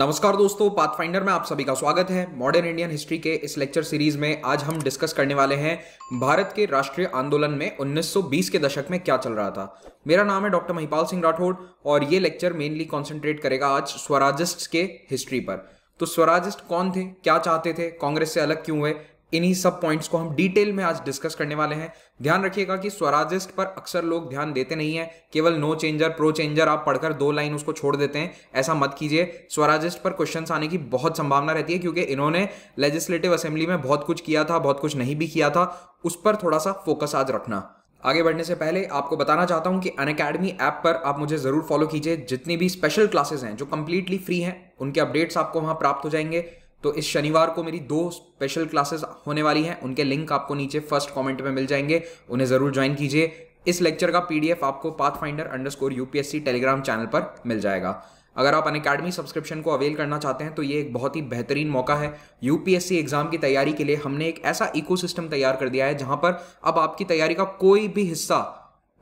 नमस्कार दोस्तों पाथफाइंडर में आप सभी का स्वागत है मॉडर्न इंडियन हिस्ट्री के इस लेक्चर सीरीज में आज हम डिस्कस करने वाले हैं भारत के राष्ट्रीय आंदोलन में 1920 के दशक में क्या चल रहा था मेरा नाम है डॉक्टर महिपाल सिंह राठौड़ और ये लेक्चर मेनली कॉन्सेंट्रेट करेगा आज स्वराजिस्ट के हिस्ट्री पर तो स्वराजिस्ट कौन थे क्या चाहते थे कांग्रेस से अलग क्यों हुए इन्हीं सब पॉइंट्स को हम डिटेल में आज डिस्कस करने वाले हैं ध्यान रखिएगा कि स्वराजिस्ट पर अक्सर लोग ध्यान देते नहीं है केवल नो चेंजर प्रो चेंजर आप पढ़कर दो लाइन उसको छोड़ देते हैं ऐसा मत कीजिए स्वराजिस्ट पर क्वेश्चन आने की बहुत संभावना रहती है क्योंकि इन्होंने लेजिस्लेटिव असेंबली में बहुत कुछ किया था बहुत कुछ नहीं भी किया था उस पर थोड़ा सा फोकस आज रखना आगे बढ़ने से पहले आपको बताना चाहता हूं कि अन अकेडमी ऐप पर आप मुझे ज़रूर फॉलो कीजिए जितनी भी स्पेशल क्लासेस हैं जो कंप्लीटली फ्री हैं उनके अपडेट्स आपको वहां प्राप्त हो जाएंगे तो इस शनिवार को मेरी दो स्पेशल क्लासेस होने वाली हैं उनके लिंक आपको नीचे फर्स्ट कमेंट में मिल जाएंगे उन्हें ज़रूर ज्वाइन कीजिए इस लेक्चर का पीडीएफ आपको pathfinder underscore UPSC Telegram channel पर मिल जाएगा अगर आप अन अकेडमी सब्सक्रिप्शन को अवेल करना चाहते हैं तो ये एक बहुत ही बेहतरीन मौका है यूपीएससी एग्जाम की तैयारी के लिए हमने एक ऐसा इकोसिस्टम तैयार कर दिया है जहां पर अब आपकी तैयारी का कोई भी हिस्सा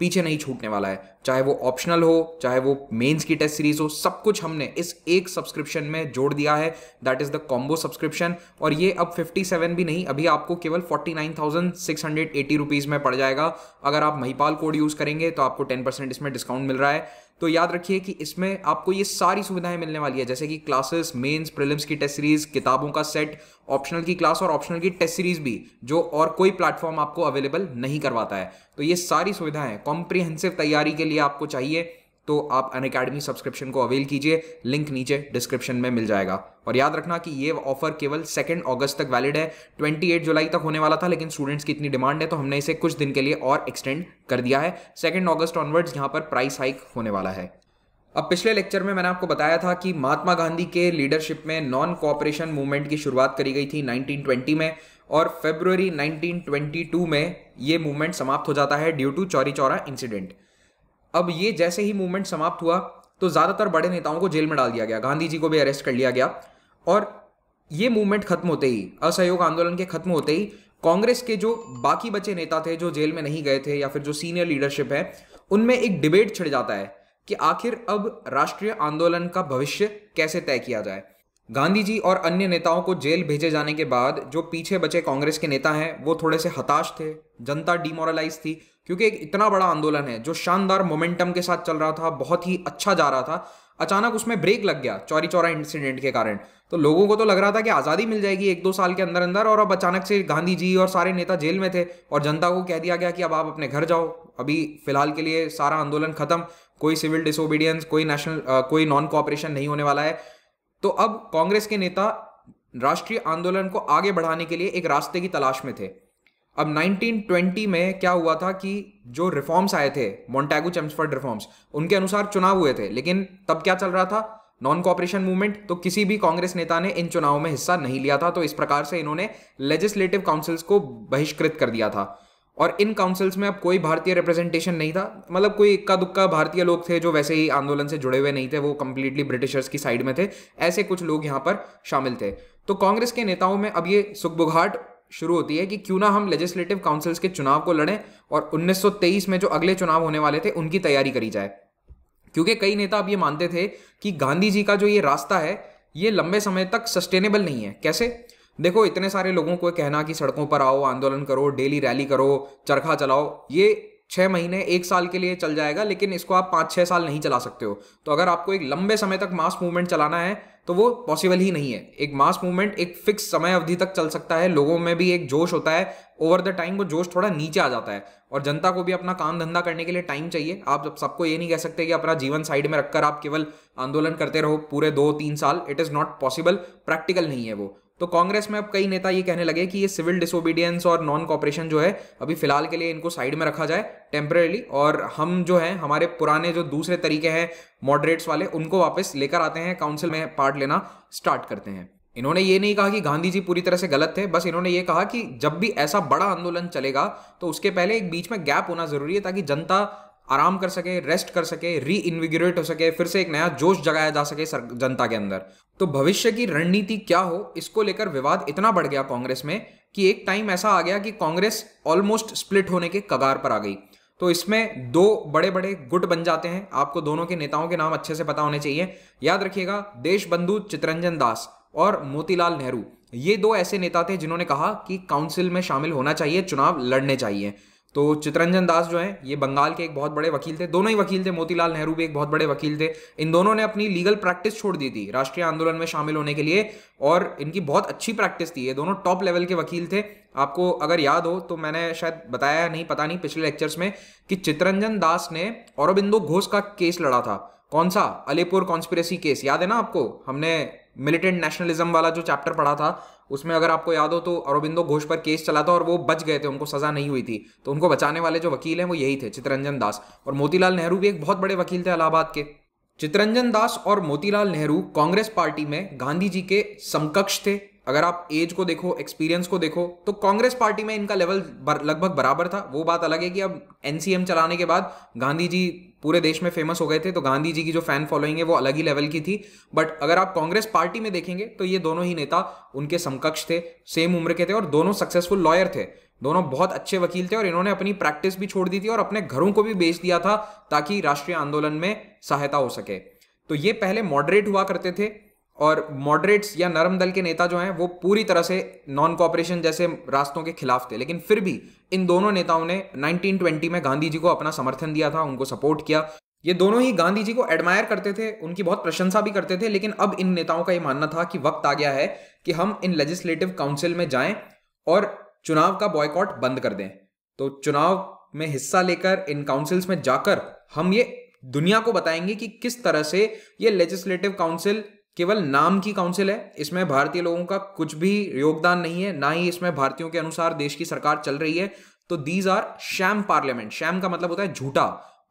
पीछे नहीं छूटने वाला है चाहे वो ऑप्शनल हो चाहे वो मेंस की टेस्ट सीरीज हो सब कुछ हमने इस एक सब्सक्रिप्शन में जोड़ दिया है that is the combo subscription और ये अब 57 भी नहीं अभी आपको केवल 49,680 रुपीस में पड़ जाएगा अगर आप महिपाल कोड यूज करेंगे तो आपको 10% इसमें डिस्काउंट मिल रहा है तो याद रखिए कि इसमें आपको ये सारी सुविधाएं मिलने वाली है जैसे कि क्लासेस मेंस प्रिलिम्स की टेस्ट सीरीज किताबों का सेट ऑप्शनल की क्लास और ऑप्शनल की टेस्ट सीरीज भी जो और कोई प्लेटफॉर्म आपको अवेलेबल नहीं करवाता है तो ये सारी सुविधाएं कॉम्प्रिहेंसिव तैयारी के लिए आपको चाहिए तो आप अन अकेडमी सब्सक्रिप्शन को अवेल कीजिए लिंक नीचे डिस्क्रिप्शन में मिल जाएगा और याद रखना कि ये ऑफर केवल सेकेंड अगस्त तक वैलिड है 28 जुलाई तक होने वाला था लेकिन स्टूडेंट्स की इतनी डिमांड है तो हमने इसे कुछ दिन के लिए और एक्सटेंड कर दिया है सेकेंड अगस्त ऑनवर्ड्स यहाँ पर प्राइस हाइक होने वाला है अब पिछले लेक्चर में मैंने आपको बताया था कि महात्मा गांधी के लीडरशिप में नॉन कॉपरेशन मूवमेंट की शुरुआत करी गई थी 1920 में और फेब्रुवरी 1922 में ये मूवमेंट समाप्त हो जाता है due to Chauri Chaura incident अब ये जैसे ही मूवमेंट समाप्त हुआ तो ज़्यादातर बड़े नेताओं को जेल में डाल दिया गया गांधी जी को भी अरेस्ट कर लिया गया और ये मूवमेंट खत्म होते ही असहयोग आंदोलन के खत्म होते ही कांग्रेस के जो बाकी बचे नेता थे जो जेल में नहीं गए थे या फिर जो सीनियर लीडरशिप है उनमें एक डिबेट छिड़ जाता है कि आखिर अब राष्ट्रीय आंदोलन का भविष्य कैसे तय किया जाए गांधी जी और अन्य नेताओं को जेल भेजे जाने के बाद जो पीछे बचे कांग्रेस के नेता हैं वो थोड़े से हताश थे जनता डिमोरलाइज थी क्योंकि एक इतना बड़ा आंदोलन है जो शानदार मोमेंटम के साथ चल रहा था बहुत ही अच्छा जा रहा था अचानक उसमें ब्रेक लग गया चौरी चौरा इंसिडेंट के कारण तो लोगों को तो लग रहा था कि आज़ादी मिल जाएगी एक दो साल के अंदर अंदर और अब अचानक से गांधी जी और सारे नेता जेल में थे और जनता को कह दिया गया कि अब आप अपने घर जाओ अभी फिलहाल के लिए सारा आंदोलन खत्म कोई सिविल डिसोबीडियंस कोई नेशनल कोई नॉन कॉपरेशन नहीं होने वाला है तो अब कांग्रेस के नेता राष्ट्रीय आंदोलन को आगे बढ़ाने के लिए एक रास्ते की तलाश में थे अब 1920 में क्या हुआ था कि जो रिफॉर्म्स आए थे मोन्टैगो चम्सफर्ड रिफॉर्म्स उनके अनुसार चुनाव हुए थे लेकिन तब क्या चल रहा था नॉन कॉपरेशन मूवमेंट तो किसी भी कांग्रेस नेता ने इन चुनावों में हिस्सा नहीं लिया था तो इस प्रकार से इन्होंने लेजिस्लेटिव काउंसिल्स को बहिष्कृत कर दिया था और इन काउंसिल्स में अब कोई भारतीय रिप्रेजेंटेशन नहीं था मतलब कोई इक्का दुक्का भारतीय लोग थे जो वैसे ही आंदोलन से जुड़े हुए नहीं थे वो कंप्लीटली ब्रिटिशर्स की साइड में थे ऐसे कुछ लोग यहाँ पर शामिल थे तो कांग्रेस के नेताओं में अब ये सुखबुघाट शुरू होती है कि क्यों ना हम लेजिस्लेटिव काउंसिल्स के चुनाव को लड़ें और 1923 में जो अगले चुनाव होने वाले थे उनकी तैयारी करी जाए क्योंकि कई नेता अब ये मानते थे कि गांधी जी का जो ये रास्ता है ये लंबे समय तक सस्टेनेबल नहीं है कैसे देखो इतने सारे लोगों को कहना कि सड़कों पर आओ आंदोलन करो डेली रैली करो चरखा चलाओ ये छः महीने एक साल के लिए चल जाएगा लेकिन इसको आप पाँच छः साल नहीं चला सकते हो तो अगर आपको एक लंबे समय तक मास मूवमेंट चलाना है तो वो पॉसिबल ही नहीं है एक मास मूवमेंट एक फिक्स समय अवधि तक चल सकता है लोगों में भी एक जोश होता है ओवर द टाइम वो जोश थोड़ा नीचे आ जाता है और जनता को भी अपना काम धंधा करने के लिए टाइम चाहिए आप सबको ये नहीं कह सकते कि अपना जीवन साइड में रखकर आप केवल आंदोलन करते रहो पूरे दो तीन साल it is not possible practical नहीं है वो तो कांग्रेस में अब कई नेता ये कहने लगे कि ये सिविल डिसोबीडियंस और नॉन कॉपरेशन जो है अभी फिलहाल के लिए इनको साइड में रखा जाए टेम्परेली और हम जो है हमारे पुराने जो दूसरे तरीके हैं मॉडरेट्स वाले उनको वापस लेकर आते हैं काउंसिल में पार्ट लेना स्टार्ट करते हैं इन्होंने ये नहीं कहा कि गांधी जी पूरी तरह से गलत थे बस इन्होंने ये कहा कि जब भी ऐसा बड़ा आंदोलन चलेगा तो उसके पहले एक बीच में गैप होना जरूरी है ताकि जनता आराम कर सके रेस्ट कर सके री इन्विग्रेट हो सके फिर से एक नया जोश जगाया जा सके जनता के अंदर तो भविष्य की रणनीति क्या हो इसको लेकर विवाद इतना बढ़ गया कांग्रेस में कि एक टाइम ऐसा आ गया कि कांग्रेस ऑलमोस्ट स्प्लिट होने के कगार पर आ गई तो इसमें दो बड़े बड़े गुट बन जाते हैं आपको दोनों के नेताओं के नाम अच्छे से पता होने चाहिए याद रखिएगा देश बंधु चितरंजन दास और मोतीलाल नेहरू ये दो ऐसे नेता थे जिन्होंने कहा कि काउंसिल में शामिल होना चाहिए चुनाव लड़ने चाहिए तो चित्रंजन दास जो हैं ये बंगाल के एक बहुत बड़े वकील थे दोनों ही वकील थे मोतीलाल नेहरू भी एक बहुत बड़े वकील थे इन दोनों ने अपनी लीगल प्रैक्टिस छोड़ दी थी राष्ट्रीय आंदोलन में शामिल होने के लिए और इनकी बहुत अच्छी प्रैक्टिस थी ये दोनों टॉप लेवल के वकील थे आपको अगर याद हो तो मैंने शायद बताया नहीं पता नहीं पिछले लेक्चर्स में कि चित्रंजन दास ने औरबिंदो घोष का केस लड़ा था कौन सा अलीपुर कॉन्स्पिरेसी केस याद है ना आपको हमने मिलिटेंट नेशनलिज्म वाला जो चैप्टर पढ़ा था उसमें अगर आपको याद हो तो अरविंदो घोष पर केस चला था और वो बच गए थे उनको सजा नहीं हुई थी तो उनको बचाने वाले जो वकील हैं वो यही थे चितरंजन दास और मोतीलाल नेहरू भी एक बहुत बड़े वकील थे इलाहाबाद के चितरंजन दास और मोतीलाल नेहरू कांग्रेस पार्टी में गांधी जी के समकक्ष थे अगर आप एज को देखो एक्सपीरियंस को देखो तो कांग्रेस पार्टी में इनका लेवल बर, लगभग बराबर था वो बात अलग है कि अब एनसीएम चलाने के बाद गांधी जी पूरे देश में फेमस हो गए थे तो गांधी जी की जो फैन फॉलोइंग है वो अलग ही लेवल की थी बट अगर आप कांग्रेस पार्टी में देखेंगे तो ये दोनों ही नेता उनके समकक्ष थे सेम उम्र के थे और दोनों सक्सेसफुल लॉयर थे दोनों बहुत अच्छे वकील थे और इन्होंने अपनी प्रैक्टिस भी छोड़ दी थी और अपने घरों को भी बेच दिया था ताकि राष्ट्रीय आंदोलन में सहायता हो सके तो ये पहले मॉडरेट हुआ करते थे और मॉडरेट्स या नरम दल के नेता जो हैं वो पूरी तरह से नॉन कॉपरेशन जैसे रास्तों के खिलाफ थे लेकिन फिर भी इन दोनों नेताओं ने 1920 में गांधी जी को अपना समर्थन दिया था उनको सपोर्ट किया ये दोनों ही गांधी जी को एडमायर करते थे उनकी बहुत प्रशंसा भी करते थे लेकिन अब इन नेताओं का ये मानना था कि वक्त आ गया है कि हम इन लेजिस्लेटिव काउंसिल में जाएं और चुनाव का बॉयकॉट बंद कर दें तो चुनाव में हिस्सा लेकर इन काउंसिल्स में जाकर हम ये दुनिया को बताएंगे कि किस तरह से ये लेजिस्लेटिव काउंसिल केवल नाम की काउंसिल है इसमें भारतीय लोगों का कुछ भी योगदान नहीं है ना ही इसमें भारतीयों के अनुसार देश की सरकार चल रही है तो these are sham parliament sham का मतलब होता है झूठा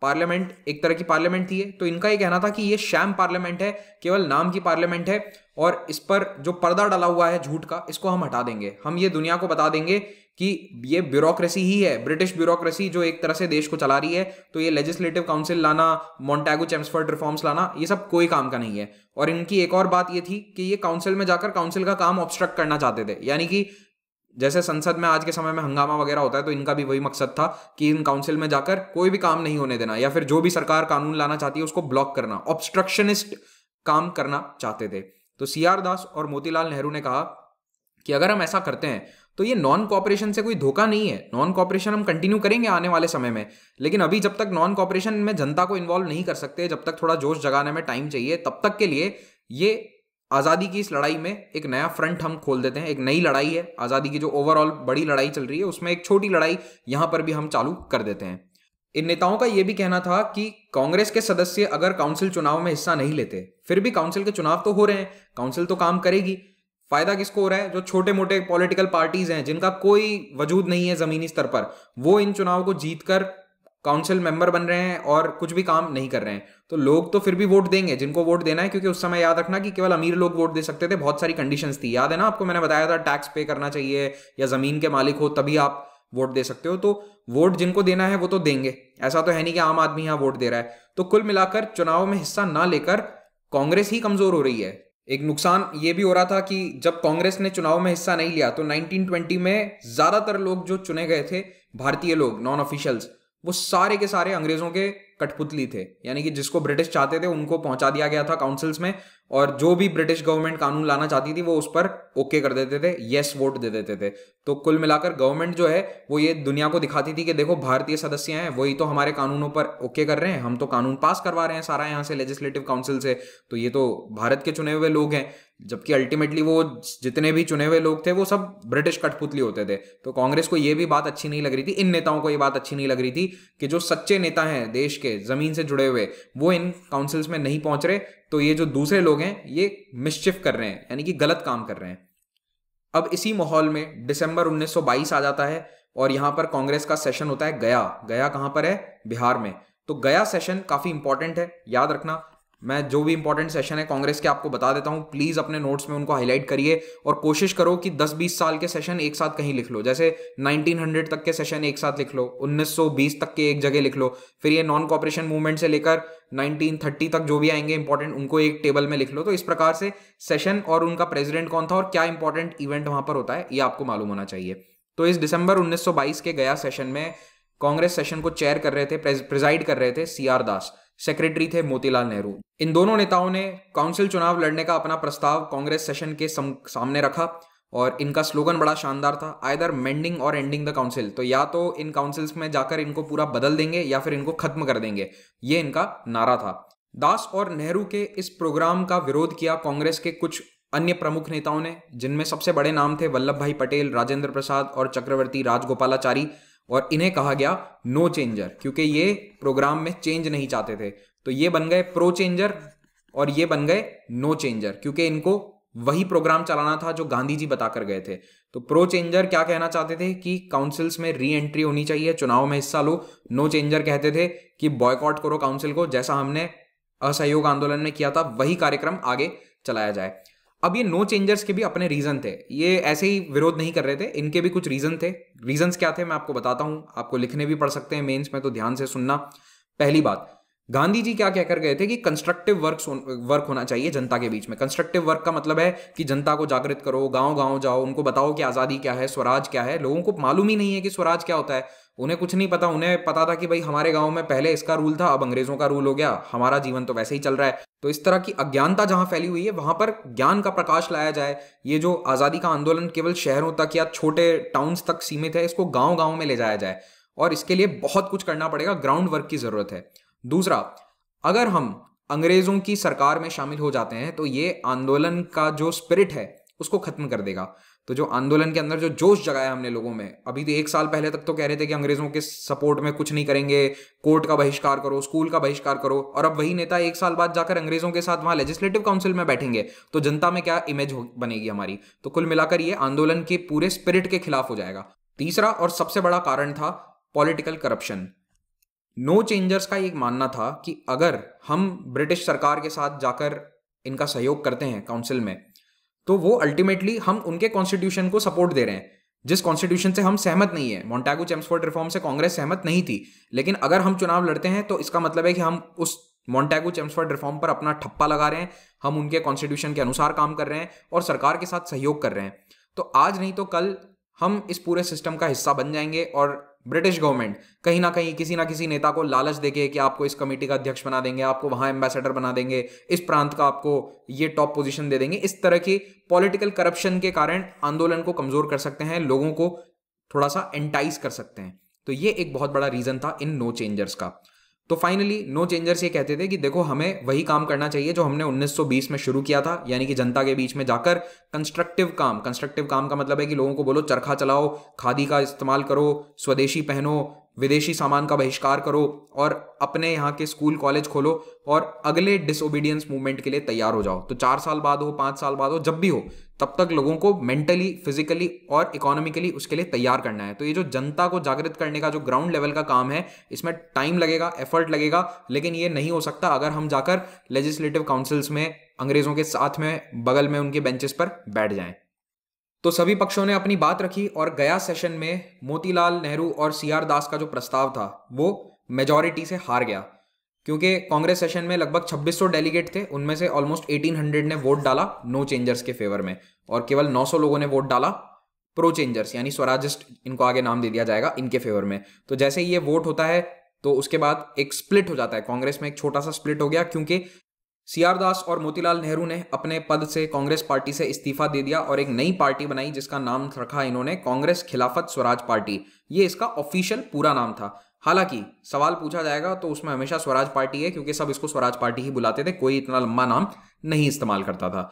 पार्लियामेंट एक तरह की पार्लियामेंट थी तो इनका ये कहना था कि ये शैम पार्लियामेंट है केवल नाम की पार्लियामेंट है और इस पर जो पर्दा डाला हुआ है झूठ का इसको हम हटा देंगे हम ये दुनिया को बता देंगे कि ये ब्यूरोक्रेसी ही है ब्रिटिश ब्यूरोक्रेसी जो एक तरह से देश को चला रही है तो ये लेजिस्लेटिव काउंसिल लाना मॉन्टैगो चेम्सफर्ड रिफॉर्म्स लाना ये सब कोई काम का नहीं है और इनकी एक और बात ये थी कि ये काउंसिल में जाकर काउंसिल का काम ऑब्स्ट्रक्ट करना चाहते थे यानी कि जैसे संसद में आज के समय में हंगामा वगैरह होता है तो इनका भी वही मकसद था कि इन काउंसिल में जाकर कोई भी काम नहीं होने देना या फिर जो भी सरकार कानून लाना चाहती है उसको ब्लॉक करना ऑब्स्ट्रक्शनिस्ट काम करना चाहते थे तो सी आर दास और मोतीलाल नेहरू ने कहा कि अगर हम ऐसा करते हैं तो ये नॉन कॉपरेशन से कोई धोखा नहीं है नॉन कॉपरेशन हम कंटिन्यू करेंगे आने वाले समय में लेकिन अभी जब तक नॉन कॉपरेशन में जनता को इन्वॉल्व नहीं कर सकते जब तक थोड़ा जोश जगाने में टाइम चाहिए तब तक के लिए ये आज़ादी की इस लड़ाई में एक नया फ्रंट हम खोल देते हैं एक नई लड़ाई है आज़ादी की जो ओवरऑल बड़ी लड़ाई चल रही है उसमें एक छोटी लड़ाई यहाँ पर भी हम चालू कर देते हैं इन नेताओं का यह भी कहना था कि कांग्रेस के सदस्य अगर काउंसिल चुनाव में हिस्सा नहीं लेते फिर भी काउंसिल के चुनाव तो हो रहे हैं काउंसिल तो काम करेगी फायदा किसको हो रहा है जो छोटे मोटे पॉलिटिकल पार्टीज हैं जिनका कोई वजूद नहीं है जमीनी स्तर पर वो इन चुनाव को जीत कर काउंसिल मेंबर बन रहे हैं और कुछ भी काम नहीं कर रहे हैं तो लोग तो फिर भी वोट देंगे जिनको वोट देना है क्योंकि उस समय याद रखना कि केवल अमीर लोग वोट दे सकते थे बहुत सारी कंडीशन थी याद है ना आपको मैंने बताया था टैक्स पे करना चाहिए या जमीन के मालिक हो तभी आप वोट दे सकते हो तो वोट जिनको देना है वो तो देंगे ऐसा तो है नहीं कि आम आदमी यहाँ वोट दे रहा है तो कुल मिलाकर चुनाव में हिस्सा ना लेकर कांग्रेस ही कमजोर हो रही है एक नुकसान ये भी हो रहा था कि जब कांग्रेस ने चुनाव में हिस्सा नहीं लिया तो 1920 में ज्यादातर लोग जो चुने गए थे भारतीय लोग नॉन ऑफिशियल्स वो सारे के सारे अंग्रेजों के कठपुतली थे यानी कि जिसको ब्रिटिश चाहते थे उनको पहुंचा दिया गया था काउंसिल्स में और जो भी ब्रिटिश गवर्नमेंट कानून लाना चाहती थी वो उस पर ओके कर देते थे यस वोट दे देते थे तो कुल मिलाकर गवर्नमेंट जो है वो ये दुनिया को दिखाती थी कि देखो भारतीय सदस्य हैं वही तो हमारे कानूनों पर ओके कर रहे हैं हम तो कानून पास करवा रहे हैं सारा यहाँ से लेजिस्लेटिव काउंसिल से तो ये तो भारत के चुने हुए लोग हैं जबकि अल्टीमेटली वो जितने भी चुने हुए लोग थे वो सब ब्रिटिश कठपुतली होते थे तो कांग्रेस को ये भी बात अच्छी नहीं लग रही थी इन नेताओं को ये बात अच्छी नहीं लग रही थी कि जो सच्चे नेता हैं देश के जमीन से जुड़े हुए वो इन काउंसिल्स में नहीं पहुंच रहे तो ये जो दूसरे लोग हैं ये मिश्चिफ कर रहे हैं यानी कि गलत काम कर रहे हैं अब इसी माहौल में दिसंबर 1922 आ जाता है और यहां पर कांग्रेस का सेशन होता है गया गया कहां पर है बिहार में तो गया सेशन काफी इंपॉर्टेंट है याद रखना मैं जो भी इंपॉर्टेंट सेशन है कांग्रेस के आपको बता देता हूँ प्लीज़ अपने नोट्स में उनको हाईलाइट करिए और कोशिश करो कि 10-20 साल के सेशन एक साथ कहीं लिख लो जैसे 1900 तक के सेशन एक साथ लिख लो 1920 तक के एक जगह लिख लो फिर ये नॉन कॉपरेशन मूवमेंट से लेकर 1930 तक जो भी आएंगे इंपॉर्टेंट उनको एक टेबल में लिख लो तो इस प्रकार से सेशन और उनका प्रेसिडेंट कौन था और क्या इंपॉर्टेंट इवेंट वहां पर होता है ये आपको मालूम होना चाहिए तो इस दिसंबर उन्नीस के गया सेशन में कांग्रेस सेशन को चेयर कर रहे थे प्रिजाइड कर रहे थे सी आर दास सेक्रेटरी थे मोतीलाल नेहरू इन दोनों नेताओं ने काउंसिल चुनाव लड़ने का अपना प्रस्ताव कांग्रेस सेशन के सामने रखा और इनका स्लोगन बड़ा शानदार था either mending or ending the council तो या तो इन काउंसिल्स में जाकर इनको पूरा बदल देंगे या फिर इनको खत्म कर देंगे ये इनका नारा था दास और नेहरू के इस प्रोग्राम का विरोध किया कांग्रेस के कुछ अन्य प्रमुख नेताओं ने जिनमें सबसे बड़े नाम थे वल्लभ भाई पटेल राजेंद्र प्रसाद और चक्रवर्ती राजगोपालाचारी और इन्हें कहा गया नो चेंजर क्योंकि ये प्रोग्राम में चेंज नहीं चाहते थे तो ये बन गए प्रो चेंजर और ये बन गए नो चेंजर क्योंकि इनको वही प्रोग्राम चलाना था जो गांधी जी बताकर गए थे तो प्रो चेंजर क्या कहना चाहते थे कि काउंसिल्स में री एंट्री होनी चाहिए चुनाव में हिस्सा लो नो चेंजर कहते थे कि बॉयकॉट करो काउंसिल को जैसा हमने असहयोग आंदोलन में किया था वही कार्यक्रम आगे चलाया जाए अब ये नो चेंजर्स के भी अपने रीज़न थे ये ऐसे ही विरोध नहीं कर रहे थे इनके भी कुछ रीज़न थे रीजन क्या थे मैं आपको बताता हूं आपको लिखने भी पड़ सकते हैं मेन्स में तो ध्यान से सुनना पहली बात गांधी जी क्या कहकर गए थे कि कंस्ट्रक्टिव वर्क वर्क होना चाहिए जनता के बीच में कंस्ट्रक्टिव वर्क का मतलब है कि जनता को जागृत करो गांव गांव जाओ उनको बताओ कि आज़ादी क्या है स्वराज क्या है लोगों को मालूम ही नहीं है कि स्वराज क्या होता है उन्हें कुछ नहीं पता उन्हें पता था कि भाई हमारे गांव में पहले इसका रूल था अब अंग्रेजों का रूल हो गया हमारा जीवन तो वैसे ही चल रहा है तो इस तरह की अज्ञानता जहां फैली हुई है वहां पर ज्ञान का प्रकाश लाया जाए ये जो आज़ादी का आंदोलन केवल शहरों तक या छोटे टाउन्स तक सीमित है इसको गाँव गाँव में ले जाया जाए और इसके लिए बहुत कुछ करना पड़ेगा ग्राउंड वर्क की ज़रूरत है दूसरा अगर हम अंग्रेजों की सरकार में शामिल हो जाते हैं तो ये आंदोलन का जो स्पिरिट है उसको खत्म कर देगा तो जो आंदोलन के अंदर जो जोश जगाया हमने लोगों में अभी तो एक साल पहले तक तो कह रहे थे कि अंग्रेजों के सपोर्ट में कुछ नहीं करेंगे कोर्ट का बहिष्कार करो स्कूल का बहिष्कार करो और अब वही नेता एक साल बाद जाकर अंग्रेजों के साथ वहां लेजिस्लेटिव काउंसिल में बैठेंगे तो जनता में क्या इमेज बनेगी हमारी तो कुल मिलाकर ये आंदोलन के पूरे स्पिरिट के खिलाफ हो जाएगा तीसरा और सबसे बड़ा कारण था political corruption no no changers का एक मानना था कि अगर हम ब्रिटिश सरकार के साथ जाकर इनका सहयोग करते हैं काउंसिल में तो वो अल्टीमेटली हम उनके कॉन्स्टिट्यूशन को सपोर्ट दे रहे हैं जिस कॉन्स्टिट्यूशन से हम सहमत नहीं है मॉन्टैगो चेम्सफोर्ड रिफॉर्म से कांग्रेस सहमत नहीं थी लेकिन अगर हम चुनाव लड़ते हैं तो इसका मतलब है कि हम उस मॉन्टैगो चेम्सफोर्ड रिफॉर्म पर अपना ठप्पा लगा रहे हैं हम उनके कॉन्स्टिट्यूशन के अनुसार काम कर रहे हैं और सरकार के साथ सहयोग कर रहे हैं तो आज नहीं तो कल हम इस पूरे सिस्टम का हिस्सा बन जाएंगे और ब्रिटिश गवर्नमेंट कहीं ना कहीं किसी ना किसी नेता को लालच देके कि आपको इस कमेटी का अध्यक्ष बना देंगे आपको वहां एम्बेसडर बना देंगे इस प्रांत का आपको ये टॉप पोजीशन दे देंगे इस तरह की पॉलिटिकल करप्शन के कारण आंदोलन को कमजोर कर सकते हैं लोगों को थोड़ा सा एंटाइज कर सकते हैं तो ये एक बहुत बड़ा रीजन था इन नो चेंजर्स का तो फाइनली नो चेंजर्स ये कहते थे कि देखो हमें वही काम करना चाहिए जो हमने 1920 में शुरू किया था यानी कि जनता के बीच में जाकर कंस्ट्रक्टिव काम कंस्ट्रक्टिव काम का मतलब है कि लोगों को बोलो चरखा चलाओ खादी का इस्तेमाल करो स्वदेशी पहनो विदेशी सामान का बहिष्कार करो और अपने यहाँ के स्कूल कॉलेज खोलो और अगले डिसोबीडियंस मूवमेंट के लिए तैयार हो जाओ तो चार साल बाद हो पाँच साल बाद हो जब भी हो तब तक लोगों को मेंटली फिजिकली और इकोनॉमिकली उसके लिए तैयार करना है तो ये जो जनता को जागृत करने का जो ग्राउंड लेवल का काम है इसमें टाइम लगेगा एफर्ट लगेगा लेकिन ये नहीं हो सकता अगर हम जाकर लेजिस्लेटिव काउंसिल्स में अंग्रेजों के साथ में बगल में उनके बेंचेस पर बैठ जाएं तो सभी पक्षों ने अपनी बात रखी और गया सेशन में मोतीलाल नेहरू और सी आर दास का जो प्रस्ताव था वो मेजॉरिटी से हार गया क्योंकि कांग्रेस सेशन में लगभग 2600 डेलीगेट थे उनमें से ऑलमोस्ट 1800 ने वोट डाला नो चेंजर्स के फेवर में और केवल 900 लोगों ने वोट डाला प्रो चेंजर्स यानी स्वराजिस्ट इनको आगे नाम दे दिया जाएगा इनके फेवर में तो जैसे ही ये वोट होता है तो उसके बाद एक स्प्लिट हो जाता है कांग्रेस में एक छोटा सा स्प्लिट हो गया क्योंकि सी आर दास और मोतीलाल नेहरू ने अपने पद से कांग्रेस पार्टी से इस्तीफा दे दिया और एक नई पार्टी बनाई जिसका नाम रखा इन्होंने कांग्रेस खिलाफत स्वराज पार्टी ये इसका ऑफिशियल पूरा नाम था हालांकि सवाल पूछा जाएगा तो उसमें हमेशा स्वराज पार्टी है क्योंकि सब इसको स्वराज पार्टी ही बुलाते थे कोई इतना लंबा नाम नहीं इस्तेमाल करता था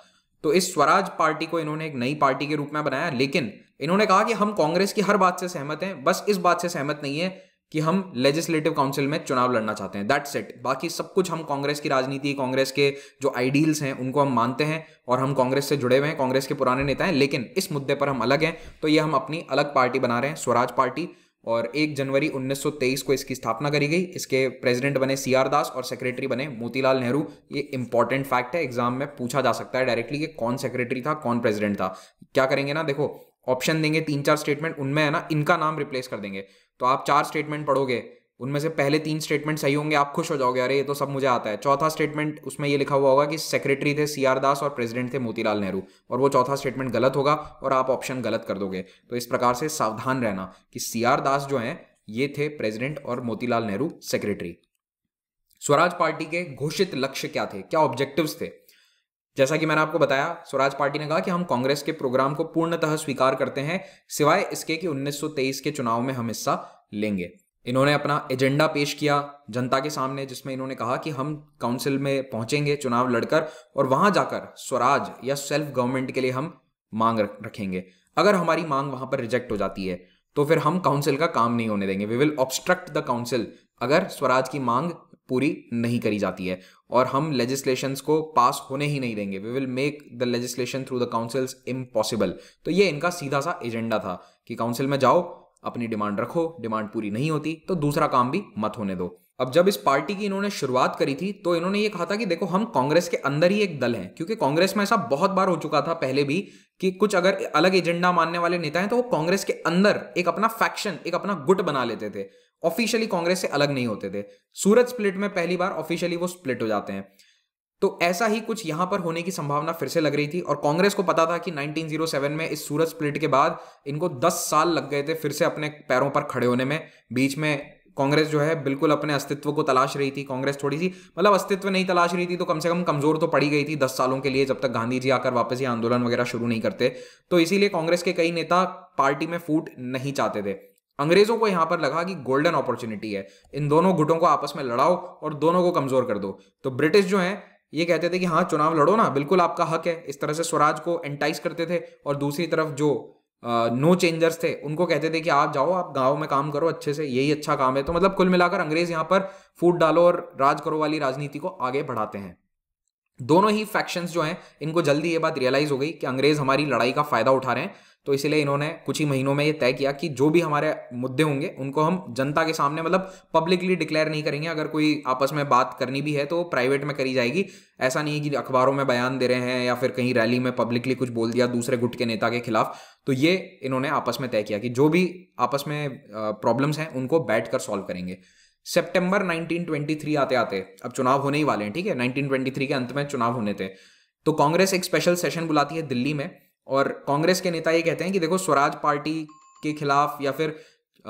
तो इस स्वराज पार्टी को इन्होंने एक नई पार्टी के रूप में बनाया लेकिन इन्होंने कहा कि हम कांग्रेस की हर बात से सहमत हैं बस इस बात से सहमत नहीं है कि हम लेजिस्लेटिव काउंसिल में चुनाव लड़ना चाहते हैं दैट्स इट बाकी सब कुछ हम कांग्रेस की राजनीति कांग्रेस के जो आइडियल्स हैं उनको हम मानते हैं और हम कांग्रेस से जुड़े हुए हैं कांग्रेस के पुराने नेता हैं लेकिन इस मुद्दे पर हम अलग हैं तो ये हम अपनी अलग पार्टी बना रहे हैं स्वराज पार्टी और एक जनवरी 1923 को इसकी स्थापना करी गई इसके प्रेसिडेंट बने सी आर दास और सेक्रेटरी बने मोतीलाल नेहरू ये इंपॉर्टेंट फैक्ट है एग्जाम में पूछा जा सकता है डायरेक्टली कि कौन सेक्रेटरी था कौन प्रेसिडेंट था क्या करेंगे ना देखो ऑप्शन देंगे तीन चार स्टेटमेंट उनमें है ना इनका नाम रिप्लेस कर देंगे तो आप चार स्टेटमेंट पढ़ोगे उनमें से पहले तीन स्टेटमेंट सही होंगे आप खुश हो जाओगे अरे ये तो सब मुझे आता है चौथा स्टेटमेंट उसमें ये लिखा हुआ होगा कि सेक्रेटरी थे सी आर दास और प्रेसिडेंट थे मोतीलाल नेहरू और वो चौथा स्टेटमेंट गलत होगा और आप ऑप्शन गलत कर दोगे तो इस प्रकार से सावधान रहना कि सी आर दास जो है ये थे प्रेसिडेंट और मोतीलाल नेहरू सेक्रेटरी स्वराज पार्टी के घोषित लक्ष्य क्या थे क्या ऑब्जेक्टिव्स थे जैसा कि मैंने आपको बताया स्वराज पार्टी ने कहा कि हम कांग्रेस के प्रोग्राम को पूर्णतः स्वीकार करते हैं सिवाय इसके कि 1923 के चुनाव में हम हिस्सा लेंगे इन्होंने अपना एजेंडा पेश किया जनता के सामने जिसमें इन्होंने कहा कि हम काउंसिल में पहुंचेंगे चुनाव लड़कर और वहां जाकर स्वराज या सेल्फ गवर्नमेंट के लिए हम मांग रखेंगे अगर हमारी मांग वहां पर रिजेक्ट हो जाती है तो फिर हम काउंसिल का काम नहीं होने देंगे we will obstruct the council अगर स्वराज की मांग पूरी नहीं करी जाती है और हम लेजिस्लेशंस को पास होने ही नहीं देंगे we will make the legislation through the councils impossible तो ये इनका सीधा सा एजेंडा था कि काउंसिल में जाओ अपनी डिमांड रखो डिमांड पूरी नहीं होती तो दूसरा काम भी मत होने दो अब जब इस पार्टी की इन्होंने शुरुआत करी थी तो इन्होंने ये कहा था कि देखो हम कांग्रेस के अंदर ही एक दल हैं क्योंकि कांग्रेस में ऐसा बहुत बार हो चुका था पहले भी कि कुछ अगर अलग एजेंडा मानने वाले नेता हैं तो वो कांग्रेस के अंदर एक अपना फैक्शन एक अपना गुट बना लेते थे ऑफिशियली कांग्रेस से अलग नहीं होते थे सूरत स्प्लिट में पहली बार ऑफिशियली वो स्प्लिट हो जाते हैं तो ऐसा ही कुछ यहां पर होने की संभावना फिर से लग रही थी और कांग्रेस को पता था कि 1907 में इस सूरज स्प्लिट के बाद इनको 10 साल लग गए थे फिर से अपने पैरों पर खड़े होने में बीच में कांग्रेस जो है बिल्कुल अपने अस्तित्व को तलाश रही थी कांग्रेस थोड़ी सी मतलब अस्तित्व नहीं तलाश रही थी तो कम से कम कमजोर तो पड़ी गई थी दस सालों के लिए जब तक गांधी जी आकर वापस ये आंदोलन वगैरह शुरू नहीं करते तो इसीलिए कांग्रेस के कई नेता पार्टी में फूट नहीं चाहते थे अंग्रेजों को यहां पर लगा कि गोल्डन अपॉर्चुनिटी है इन दोनों गुटों को आपस में लड़ाओ और दोनों को कमजोर कर दो तो ब्रिटिश जो है ये कहते थे कि हाँ चुनाव लड़ो ना बिल्कुल आपका हक है इस तरह से स्वराज को एंटाइज करते थे और दूसरी तरफ जो नो चेंजर्स थे उनको कहते थे कि आप जाओ आप गाँव में काम करो अच्छे से यही अच्छा काम है तो मतलब कुल मिलाकर अंग्रेज यहाँ पर फूट डालो और राज करो वाली राजनीति को आगे बढ़ाते हैं दोनों ही फैक्शंस जो हैं इनको जल्दी ये बात रियलाइज हो गई कि अंग्रेज हमारी लड़ाई का फायदा उठा रहे हैं तो इसलिए इन्होंने कुछ ही महीनों में ये तय किया कि जो भी हमारे मुद्दे होंगे उनको हम जनता के सामने मतलब पब्लिकली डिक्लेयर नहीं करेंगे अगर कोई आपस में बात करनी भी है तो प्राइवेट में करी जाएगी ऐसा नहीं है कि अखबारों में बयान दे रहे हैं या फिर कहीं रैली में पब्लिकली कुछ बोल दिया दूसरे गुट के नेता के खिलाफ तो ये इन्होंने आपस में तय किया कि जो भी आपस में प्रॉब्लम्स हैं उनको बैठ सॉल्व करेंगे सितंबर 1923 आते आते अब चुनाव होने ही वाले हैं ठीक है 1923 के अंत में चुनाव होने थे तो कांग्रेस एक स्पेशल सेशन बुलाती है दिल्ली में और कांग्रेस के नेता ये कहते हैं कि देखो स्वराज पार्टी के खिलाफ या फिर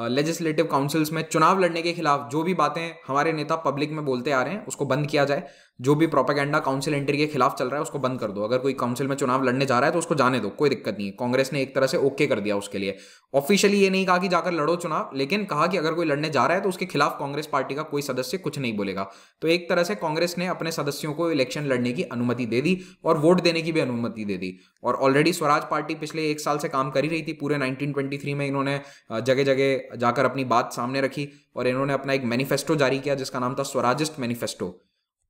लेजिस्लेटिव काउंसिल्स में चुनाव लड़ने के खिलाफ जो भी बातें हमारे नेता पब्लिक में बोलते आ रहे हैं उसको बंद किया जाए जो भी प्रोपागेंडा काउंसिल एंट्री के खिलाफ चल रहा है उसको बंद कर दो अगर कोई काउंसिल में चुनाव लड़ने जा रहा है तो उसको जाने दो कोई दिक्कत नहीं है कांग्रेस ने एक तरह से ओके कर दिया उसके लिए ऑफिशियली ये नहीं कहा कि जाकर लड़ो चुनाव लेकिन कहा कि अगर कोई लड़ने जा रहा है तो उसके खिलाफ कांग्रेस पार्टी का कोई सदस्य कुछ नहीं बोलेगा तो एक तरह से कांग्रेस ने अपने सदस्यों को इलेक्शन लड़ने की अनुमति दे दी और वोट देने की भी अनुमति दे दी और ऑलरेडी स्वराज पार्टी पिछले एक साल से काम कर ही रही थी पूरे नाइनटीन में इन्होंने जगह जगह जाकर अपनी बात सामने रखी और इन्होंने अपना एक मैनिफेस्टो जारी किया जिसका नाम था स्वराजिस्ट मैनिफेस्टो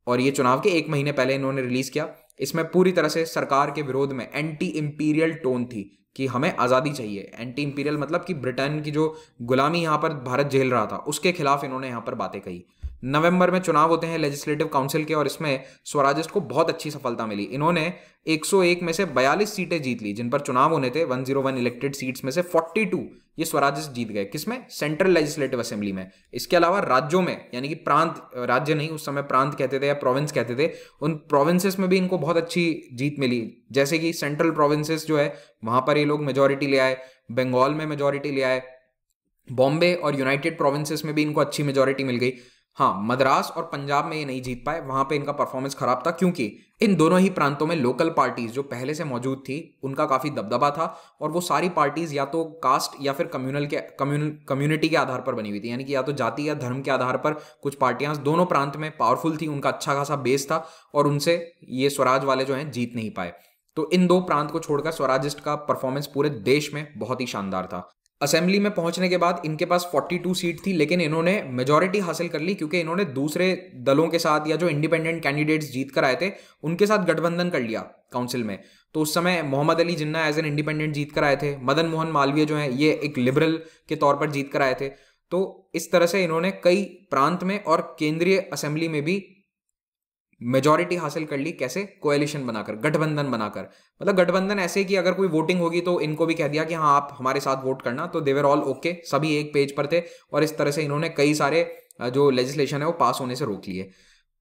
और ये चुनाव के एक महीने पहले इन्होंने रिलीज किया इसमें पूरी तरह से सरकार के विरोध में एंटी इंपीरियल टोन थी कि हमें आज़ादी चाहिए एंटी इंपीरियल मतलब कि ब्रिटेन की जो गुलामी यहाँ पर भारत झेल रहा था उसके खिलाफ इन्होंने यहाँ पर बातें कही नवंबर में चुनाव होते हैं लेजिस्लेटिव काउंसिल के और इसमें स्वराजिस्ट को बहुत अच्छी सफलता मिली इन्होंने 101 में से 42 सीटें जीत ली जिन पर चुनाव होने थे 101 इलेक्टेड सीट्स में से 42 ये स्वराजिस्ट जीत गए किसमें सेंट्रल लेजिस्लेटिव असेंबली में इसके अलावा राज्यों में यानी कि प्रांत राज्य नहीं उस समय प्रांत कहते थे या प्रोविंस कहते थे उन प्रोविंसेस में भी इनको बहुत अच्छी जीत मिली जैसे कि सेंट्रल प्रोविंसेस जो है वहां पर ये लोग मेजोरिटी ले आए बंगाल में मेजोरिटी ले आए बॉम्बे और यूनाइटेड प्रोविंसेस में भी इनको अच्छी मेजोरिटी मिल गई हाँ मद्रास और पंजाब में ये नहीं जीत पाए वहां पे इनका परफॉर्मेंस खराब था क्योंकि इन दोनों ही प्रांतों में लोकल पार्टीज जो पहले से मौजूद थी उनका काफ़ी दबदबा था और वो सारी पार्टीज या तो कास्ट या फिर कम्युनल के कम्युनल कम्युनिटी के आधार पर बनी हुई थी यानी कि या तो जाति या धर्म के आधार पर कुछ पार्टियां दोनों प्रांत में पावरफुल थी उनका अच्छा खासा बेस था और उनसे ये स्वराज वाले जो हैं जीत नहीं पाए तो इन दो प्रांत को छोड़कर स्वराजिस्ट का परफॉर्मेंस पूरे देश में बहुत ही शानदार था असेंबली में पहुंचने के बाद इनके पास 42 सीट थी लेकिन इन्होंने मेजोरिटी हासिल कर ली क्योंकि इन्होंने दूसरे दलों के साथ या जो इंडिपेंडेंट कैंडिडेट्स जीत कर आए थे उनके साथ गठबंधन कर लिया काउंसिल में तो उस समय Mohammad Ali Jinnah as an independent जीत कर आए थे मदन मोहन मालवीय जो है ये एक लिबरल के तौर पर जीत कर आए थे तो इस तरह से इन्होंने कई प्रांत में और केंद्रीय असेंबली में भी मेजोरिटी हासिल कर ली कैसे कोएलिशन बनाकर गठबंधन बनाकर मतलब गठबंधन ऐसे कि अगर कोई वोटिंग होगी तो इनको भी कह दिया कि हाँ आप हमारे साथ वोट करना तो देवर ऑल ओके सभी एक पेज पर थे और इस तरह से इन्होंने कई सारे जो लेजिस्लेशन है वो पास होने से रोक लिए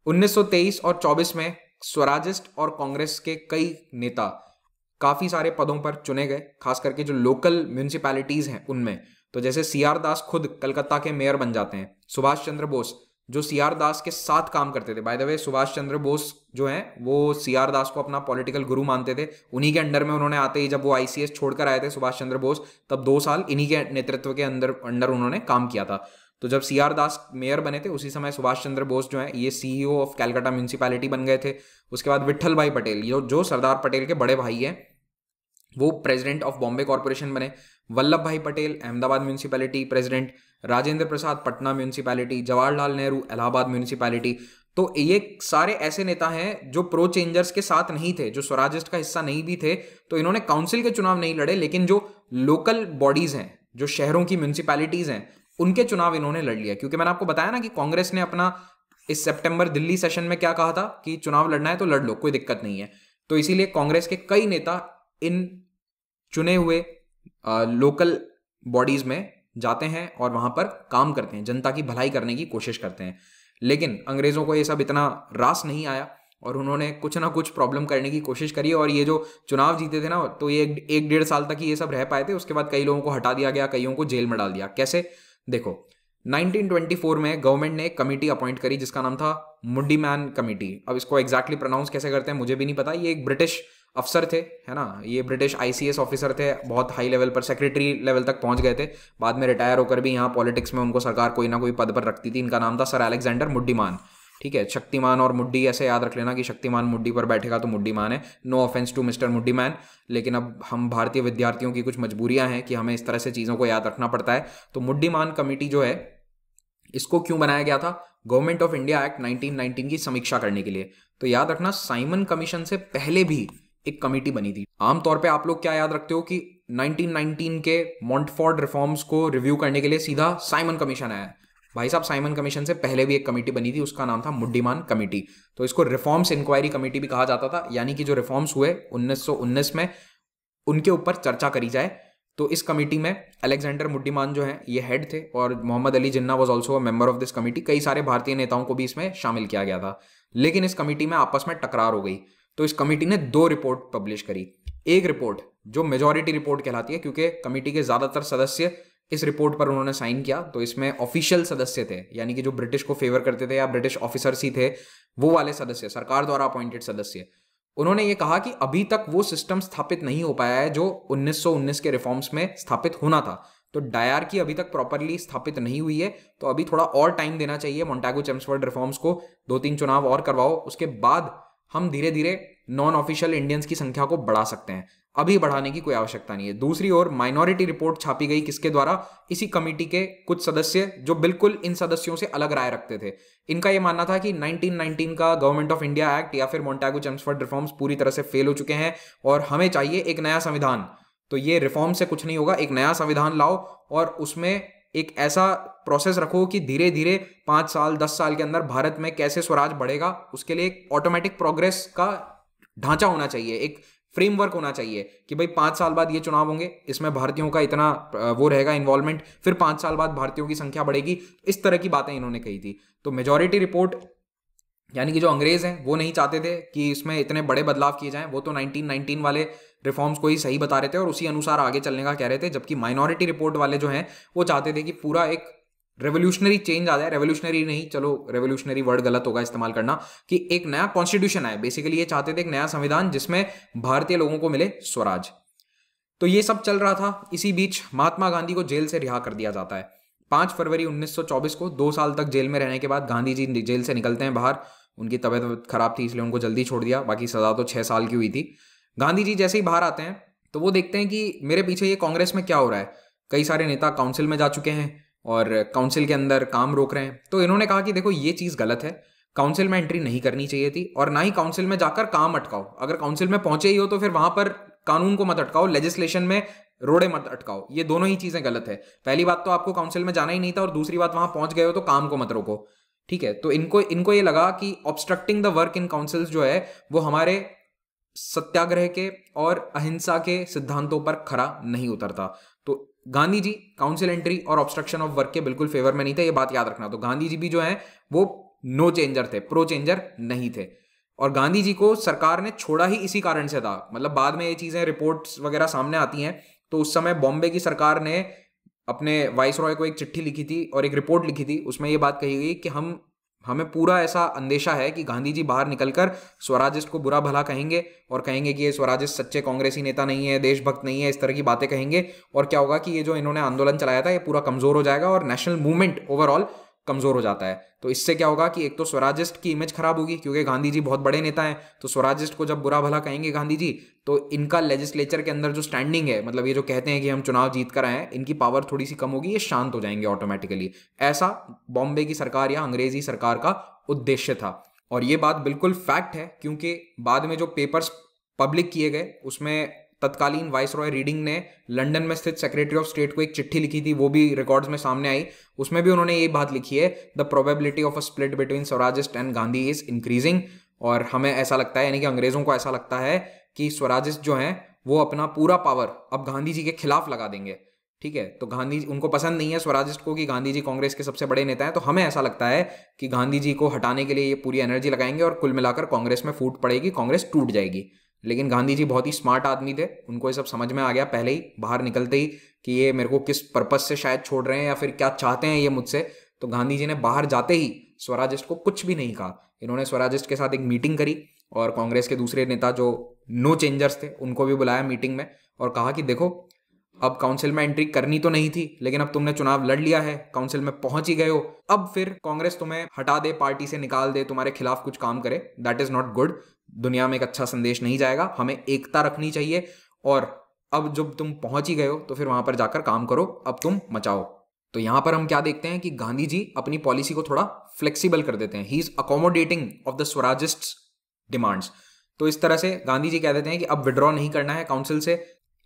1923 और 24 में स्वराजिस्ट और कांग्रेस के कई नेता काफ़ी सारे पदों पर चुने गए खास करके जो लोकल म्यूनिसपैलिटीज़ हैं उनमें तो जैसे सी आर दास खुद कलकत्ता के मेयर बन जाते हैं सुभाष चंद्र बोस जो सी आर दास के साथ काम करते थे by the way Subhash Chandra Bose जो हैं वो सी आर दास को अपना पॉलिटिकल गुरु मानते थे उन्हीं के अंडर में उन्होंने आते ही जब वो आईसीएस छोड़कर आए थे सुभाष चंद्र बोस तब दो साल इन्हीं के नेतृत्व के अंदर अंडर उन्होंने काम किया था तो जब सी आर दास मेयर बने थे उसी समय सुभाष चंद्र बोस जो है ये सीईओ ऑफ कैलकाटा म्यूनसिपैलिटी बन गए थे उसके बाद विठल भाई पटेल जो जो सरदार पटेल के बड़े भाई हैं वो प्रेसिडेंट ऑफ बॉम्बे कॉरपोरेशन बने Vallabhbhai Patel Ahmedabad municipality president Rajendra Prasad Patna municipality Jawaharlal Nehru Allahabad municipality तो ये सारे ऐसे नेता हैं जो प्रो चेंजर्स के साथ नहीं थे जो स्वराजिस्ट का हिस्सा नहीं भी थे तो इन्होंने काउंसिल के चुनाव नहीं लड़े लेकिन जो लोकल बॉडीज हैं जो शहरों की म्यूनिसपैलिटीज हैं उनके चुनाव इन्होंने लड़ लिया क्योंकि मैंने आपको बताया ना कि कांग्रेस ने अपना इस सितंबर दिल्ली सेशन में क्या कहा था कि चुनाव लड़ना है तो लड़ लो कोई दिक्कत नहीं है तो इसीलिए कांग्रेस के कई नेता इन चुने हुए आ, लोकल बॉडीज में जाते हैं और वहां पर काम करते हैं जनता की भलाई करने की कोशिश करते हैं लेकिन अंग्रेज़ों को ये सब इतना रास नहीं आया और उन्होंने कुछ ना कुछ प्रॉब्लम करने की कोशिश करी और ये जो चुनाव जीते थे ना तो ये एक, एक डेढ़ साल तक ये सब रह पाए थे उसके बाद कई लोगों को हटा दिया गया कईयों को जेल में डाल दिया कैसे देखो 1924 में गवर्नमेंट ने एक कमेटी अपॉइंट करी जिसका नाम था मुंडी मैन कमेटी अब इसको एग्जैक्टली exactly प्रोनाउंस कैसे करते हैं मुझे भी नहीं पता ये एक ब्रिटिश अफसर थे है ना ये ब्रिटिश आईसीएस ऑफिसर थे बहुत हाई लेवल पर सेक्रेटरी लेवल तक पहुंच गए थे बाद में रिटायर होकर भी यहाँ पॉलिटिक्स में उनको सरकार कोई ना कोई पद पर रखती थी इनका नाम था सर अलेक्जेंडर मुड्डीमान ठीक है शक्तिमान और मुड्डी ऐसे याद रख लेना कि शक्तिमान मुड्डी पर बैठेगा तो मुड्डीमान है no offence to mister Muddiman लेकिन अब हम भारतीय विद्यार्थियों की कुछ मजबूरियां हैं कि हमें इस तरह से चीज़ों को याद रखना पड़ता है तो मुड्डीमान कमेटी जो है इसको क्यों बनाया गया था गवर्नमेंट ऑफ इंडिया एक्ट 1919 की समीक्षा करने के लिए तो याद रखना साइमन कमीशन से पहले भी एक कमेटी बनी थी आमतौर पे आप लोग क्या याद रखते हो कि 1919 के मॉन्टफोर्ड रिफॉर्म्स को रिव्यू करने के लिए सीधा साइमन कमीशन आया भाई साहब साइमन कमीशन से पहले भी एक कमेटी बनी थी उसका नाम था मुड्डीमान कमेटी तो इसको रिफॉर्म्स इंक्वायरी कमेटी भी कहा जाता था यानी कि जो रिफॉर्म्स हुए 1919 में उनके ऊपर चर्चा करी जाए तो इस कमेटी में अलेक्जेंडर मुड्डीमान जो है ये हेड थे और Mohammad Ali Jinnah was also member of this committee कई सारे भारतीय नेताओं को भी इसमें शामिल किया गया था लेकिन इस कमेटी में आपस में टकरार हो गई तो इस कमेटी ने दो रिपोर्ट पब्लिश करी एक रिपोर्ट जो मेजोरिटी रिपोर्ट कहलाती है क्योंकि कमेटी के ज़्यादातर सदस्य इस रिपोर्ट पर उन्होंने साइन किया तो इसमें ऑफिशियल सदस्य थे यानी कि जो ब्रिटिश को फेवर करते थे या ब्रिटिश ऑफिसर्स ही थे वो वाले सदस्य सरकार द्वारा अपॉइंटेड सदस्य उन्होंने ये कहा कि अभी तक वो सिस्टम स्थापित नहीं हो पाया है जो 1919 के रिफॉर्म्स में स्थापित होना था तो डायर की अभी तक प्रॉपरली स्थापित नहीं हुई है तो अभी थोड़ा और टाइम देना चाहिए मोन्टागो चेम्सवर्ड रिफॉर्म्स को दो तीन चुनाव और करवाओ उसके बाद हम धीरे धीरे नॉन ऑफिशियल इंडियंस की संख्या को बढ़ा सकते हैं अभी बढ़ाने की कोई आवश्यकता नहीं है दूसरी ओर माइनॉरिटी रिपोर्ट छापी गई किसके द्वारा इसी कमेटी के कुछ सदस्य जो बिल्कुल इन सदस्यों से अलग राय रखते थे इनका यह मानना था कि 1919 का गवर्नमेंट ऑफ इंडिया एक्ट या फिर मोन्टैगो चम्सफर्ड रिफॉर्म्स पूरी तरह से फेल हो चुके हैं और हमें चाहिए एक नया संविधान तो ये रिफॉर्म से कुछ नहीं होगा एक नया संविधान लाओ और उसमें एक ऐसा प्रोसेस रखो कि धीरे धीरे पाँच साल दस साल के अंदर भारत में कैसे स्वराज बढ़ेगा उसके लिए एक ऑटोमेटिक प्रोग्रेस का ढांचा होना चाहिए एक फ्रेमवर्क होना चाहिए कि भाई पाँच साल बाद ये चुनाव होंगे इसमें भारतीयों का इतना वो रहेगा इन्वॉल्वमेंट फिर पाँच साल बाद भारतीयों की संख्या बढ़ेगी इस तरह की बातें इन्होंने कही थी तो मेजोरिटी रिपोर्ट यानी कि जो अंग्रेज हैं वो नहीं चाहते थे कि इसमें इतने बड़े बदलाव किए जाएं वो तो 1919 वाले रिफॉर्म्स को ही सही बता रहे थे और उसी अनुसार आगे चलने का कह रहे थे जबकि माइनॉरिटी रिपोर्ट वाले जो हैं वो चाहते थे कि पूरा एक रेवोल्यूशनरी चेंज आ जाए रेवोल्यूशनरी नहीं चलो रेवोल्यूशनरी वर्ड गलत होगा इस्तेमाल करना कि एक नया कॉन्स्टिट्यूशन आए बेसिकली ये चाहते थे एक नया संविधान जिसमें भारतीय लोगों को मिले स्वराज तो ये सब चल रहा था इसी बीच महात्मा गांधी को जेल से रिहा कर दिया जाता है पांच फरवरी 1924 को दो साल तक जेल में रहने के बाद गांधी जी जेल से निकलते हैं बाहर उनकी तबीयत खराब थी इसलिए उनको जल्दी छोड़ दिया बाकी सजा तो छह साल की हुई थी गांधी जी जैसे ही बाहर आते हैं तो वो देखते हैं कि मेरे पीछे ये कांग्रेस में क्या हो रहा है कई सारे नेता काउंसिल में जा चुके हैं और काउंसिल के अंदर काम रोक रहे हैं तो इन्होंने कहा कि देखो ये चीज़ गलत है काउंसिल में एंट्री नहीं करनी चाहिए थी और ना ही काउंसिल में जाकर काम अटकाओ अगर काउंसिल में पहुंचे ही हो तो फिर वहां पर कानून को मत अटकाओ लेजिस्लेशन में रोड़े मत अटकाओ ये दोनों ही चीज़ें गलत है पहली बात तो आपको काउंसिल में जाना ही नहीं था और दूसरी बात वहां पहुंच गए हो तो काम को मत रोको ठीक है तो इनको इनको ये लगा कि obstructing the work in councils जो है वो हमारे सत्याग्रह के और अहिंसा के सिद्धांतों पर खरा नहीं उतरता तो गांधी जी काउंसिल एंट्री और ऑब्स्ट्रक्शन ऑफ वर्क के बिल्कुल फेवर में नहीं थे ये बात याद रखना तो गांधी जी भी जो है वो नो चेंजर थे प्रो चेंजर नहीं थे और गांधी जी को सरकार ने छोड़ा ही इसी कारण से था मतलब बाद में ये चीजें रिपोर्ट्स वगैरह सामने आती हैं तो उस समय बॉम्बे की सरकार ने अपने वाइस रॉय को एक चिट्ठी लिखी थी और एक रिपोर्ट लिखी थी उसमें ये बात कही गई कि हम हमें पूरा ऐसा अंदेशा है कि गांधी जी बाहर निकलकर स्वराजिस्ट को बुरा भला कहेंगे और कहेंगे कि ये स्वराजिस्ट सच्चे कांग्रेसी नेता नहीं है देशभक्त नहीं है इस तरह की बातें कहेंगे और क्या होगा कि ये जो इन्होंने आंदोलन चलाया था ये पूरा कमज़ोर हो जाएगा और नेशनल मूवमेंट ओवरऑल कमज़ोर हो जाता है तो इससे क्या होगा कि एक तो स्वराजिस्ट की इमेज खराब होगी क्योंकि गांधी जी बहुत बड़े नेता हैं तो स्वराजिस्ट को जब बुरा भला कहेंगे गांधी जी तो इनका लेजिस्लेचर के अंदर जो स्टैंडिंग है मतलब ये जो कहते हैं कि हम चुनाव जीत कर आए हैं इनकी पावर थोड़ी सी कम होगी ये शांत हो जाएंगे ऑटोमेटिकली ऐसा बॉम्बे की सरकार या अंग्रेजी सरकार का उद्देश्य था और ये बात बिल्कुल फैक्ट है क्योंकि बाद में जो पेपर्स पब्लिक किए गए उसमें तत्कालीन वाइस रॉय रीडिंग ने लंदन में स्थित सेक्रेटरी ऑफ स्टेट को एक चिट्ठी लिखी थी वो भी रिकॉर्ड्स में सामने आई उसमें भी उन्होंने ये बात लिखी है the probability of a split between Swarajist and Gandhi is increasing और हमें ऐसा लगता है यानी कि अंग्रेजों को ऐसा लगता है कि स्वराजिस्ट जो हैं वो अपना पूरा पावर अब गांधी जी के खिलाफ लगा देंगे ठीक है तो गांधी उनको पसंद नहीं है स्वराजिस्ट को कि गांधी जी कांग्रेस के सबसे बड़े नेता हैं तो हमें ऐसा लगता है कि गांधी जी को हटाने के लिए ये पूरी एनर्जी लगाएंगे और कुल मिलाकर कांग्रेस में फूट पड़ेगी कांग्रेस टूट जाएगी लेकिन गांधी जी बहुत ही स्मार्ट आदमी थे उनको ये सब समझ में आ गया पहले ही बाहर निकलते ही कि ये मेरे को किस पर्पज़ से शायद छोड़ रहे हैं या फिर क्या चाहते हैं ये मुझसे तो गांधी जी ने बाहर जाते ही स्वराजिस्ट को कुछ भी नहीं कहा इन्होंने स्वराजिस्ट के साथ एक मीटिंग करी और कांग्रेस के दूसरे नेता जो नो चेंजर्स थे उनको भी बुलाया मीटिंग में और कहा कि देखो अब काउंसिल में एंट्री करनी तो नहीं थी लेकिन अब तुमने चुनाव लड़ लिया है काउंसिल में पहुंच ही गए हो अब फिर कांग्रेस तुम्हें हटा दे पार्टी से निकाल दे तुम्हारे खिलाफ कुछ काम करे दैट इज नॉट गुड दुनिया में एक अच्छा संदेश नहीं जाएगा हमें एकता रखनी चाहिए और अब जब तुम पहुंच ही गए हो तो फिर वहां पर जाकर काम करो अब तुम मचाओ तो यहां पर हम क्या देखते हैं कि गांधी जी अपनी पॉलिसी को थोड़ा फ्लेक्सिबल कर देते हैं he is accommodating of the Swarajist demands तो इस तरह से गांधी जी कह देते हैं कि अब विड्रॉ नहीं करना है काउंसिल से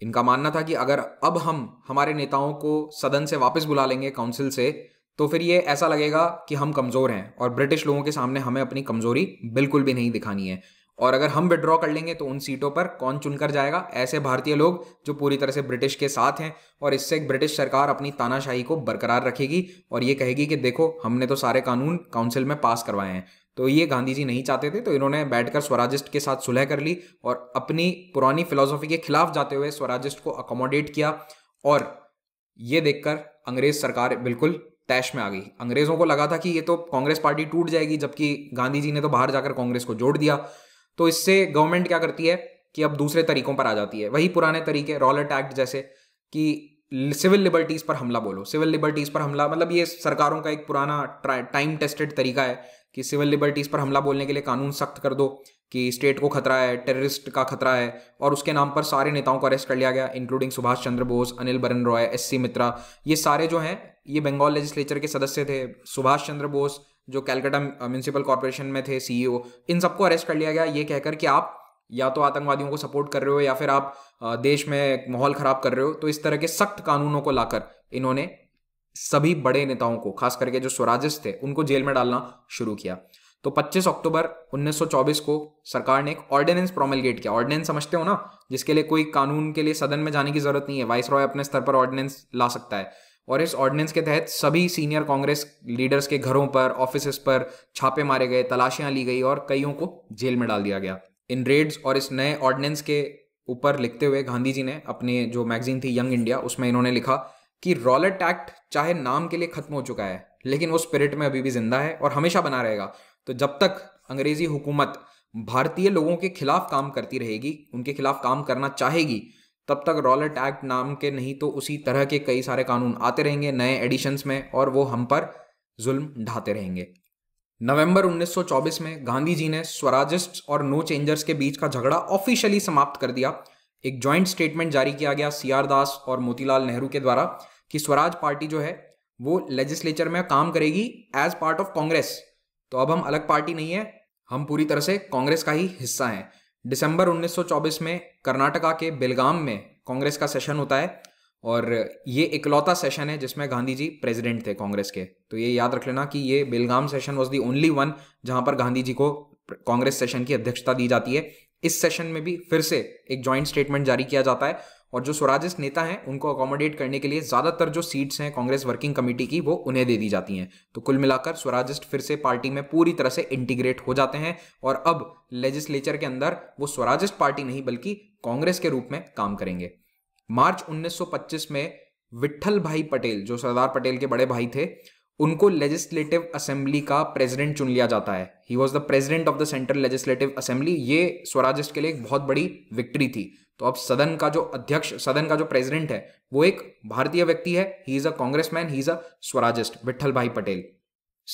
इनका मानना था कि अगर अब हम हमारे नेताओं को सदन से वापस बुला लेंगे काउंसिल से तो फिर ये ऐसा लगेगा कि हम कमज़ोर हैं और ब्रिटिश लोगों के सामने हमें अपनी कमज़ोरी बिल्कुल भी नहीं दिखानी है और अगर हम विड्रॉ कर लेंगे तो उन सीटों पर कौन चुनकर जाएगा ऐसे भारतीय लोग जो पूरी तरह से ब्रिटिश के साथ हैं और इससे ब्रिटिश सरकार अपनी तानाशाही को बरकरार रखेगी और ये कहेगी कि देखो हमने तो सारे कानून काउंसिल में पास करवाए हैं तो ये गांधी जी नहीं चाहते थे तो इन्होंने बैठकर स्वराजिस्ट के साथ सुलह कर ली और अपनी पुरानी फिलोसॉफी के खिलाफ जाते हुए स्वराजिस्ट को अकोमोडेट किया और ये देखकर अंग्रेज सरकार बिल्कुल तैश में आ गई अंग्रेजों को लगा था कि ये तो कांग्रेस पार्टी टूट जाएगी जबकि गांधी जी ने तो बाहर जाकर कांग्रेस को जोड़ दिया तो इससे गवर्नमेंट क्या करती है कि अब दूसरे तरीकों पर आ जाती है वही पुराने तरीके रॉलेट एक्ट जैसे कि सिविल लिबर्टीज पर हमला बोलो सिविल लिबर्टीज पर हमला मतलब ये सरकारों का एक पुराना टाइम टेस्टेड तरीका है कि सिविल लिबर्टीज़ पर हमला बोलने के लिए कानून सख्त कर दो कि स्टेट को खतरा है टेररिस्ट का खतरा है और उसके नाम पर सारे नेताओं को अरेस्ट कर लिया गया including Subhash Chandra Bose Anil Baran Roy S C मित्रा ये सारे जो हैं ये बंगाल लेजिस्लेचर के सदस्य थे सुभाष चंद्र बोस जो कैलकाटा म्यूनसिपल कॉरपोरेशन में थे सीईओ e इन सबको अरेस्ट कर लिया गया ये कहकर कि आप या तो आतंकवादियों को सपोर्ट कर रहे हो या फिर आप देश में माहौल खराब कर रहे हो तो इस तरह के सख्त कानूनों को लाकर इन्होंने सभी बड़े नेताओं को खास करके जो स्वराजिस्ट थे उनको जेल में डालना शुरू किया तो 25 अक्टूबर 1924 को सरकार ने एक ऑर्डिनेंस प्रोमलगेट किया ऑर्डिनेंस समझते हो ना जिसके लिए कोई कानून के लिए सदन में जाने की जरूरत नहीं है वाइस रॉय अपने स्तर पर ऑर्डिनेंस ला सकता है और इस ऑर्डिनेंस के तहत सभी सीनियर कांग्रेस लीडर्स के घरों पर ऑफिस पर छापे मारे गए तलाशियां ली गई और कईयों को जेल में डाल दिया गया इन रेड्स और इस नए ऑर्डिनेंस के ऊपर लिखते हुए गांधी जी ने अपने जो मैगजीन थी यंग इंडिया उसमें इन्होंने लिखा कि रॉलेट एक्ट चाहे नाम के लिए खत्म हो चुका है लेकिन वो स्पिरिट में अभी भी जिंदा है और हमेशा बना रहेगा तो जब तक अंग्रेजी हुकूमत भारतीय लोगों के खिलाफ काम करती रहेगी उनके खिलाफ काम करना चाहेगी तब तक रॉलेट एक्ट नाम के नहीं तो उसी तरह के कई सारे कानून आते रहेंगे नए एडिशंस में और वो हम पर जुल्म ढाते रहेंगे नवंबर 1924 में गांधी जी ने स्वराजिस्ट और नो चेंजर्स के बीच का झगड़ा ऑफिशियली समाप्त कर दिया एक ज्वाइंट स्टेटमेंट जारी किया गया सी आर दास और मोतीलाल नेहरू के द्वारा कि स्वराज पार्टी जो है वो लेजिस्लेचर में काम करेगी एज पार्ट ऑफ कांग्रेस तो अब हम अलग पार्टी नहीं है हम पूरी तरह से कांग्रेस का ही हिस्सा हैं दिसंबर 1924 में कर्नाटका के बेलगाम में कांग्रेस का सेशन होता है और ये इकलौता सेशन है जिसमें गांधी जी प्रेजिडेंट थे कांग्रेस के तो ये याद रख लेना कि ये Belgaum session was the only one जहां पर गांधी जी को कांग्रेस सेशन की अध्यक्षता दी जाती है इस सेशन में भी फिर से एक ज्वाइंट स्टेटमेंट जारी किया जाता है और जो स्वराजिस्ट नेता हैं उनको अकोमोडेट करने के लिए ज़्यादातर जो सीट्स हैं कांग्रेस वर्किंग कमेटी की वो उन्हें दे दी जाती हैं तो कुल मिलाकर स्वराजिस्ट फिर से पार्टी में पूरी तरह से इंटीग्रेट हो जाते हैं और अब लेजिस्लेचर के अंदर वो स्वराजिस्ट पार्टी नहीं बल्कि कांग्रेस के रूप में काम करेंगे मार्च 1925 में विठल भाई पटेल जो सरदार पटेल के बड़े भाई थे उनको लेजिस्लेटिव असेंबली का प्रेसिडेंट चुन लिया जाता है he was the president of the central legislative assembly ये स्वराजिस्ट के लिए एक बहुत बड़ी विक्ट्री थी तो अब सदन का जो अध्यक्ष सदन का जो प्रेसिडेंट है वो एक भारतीय व्यक्ति है he is a man he is a Swarajist Vithalbhai Patel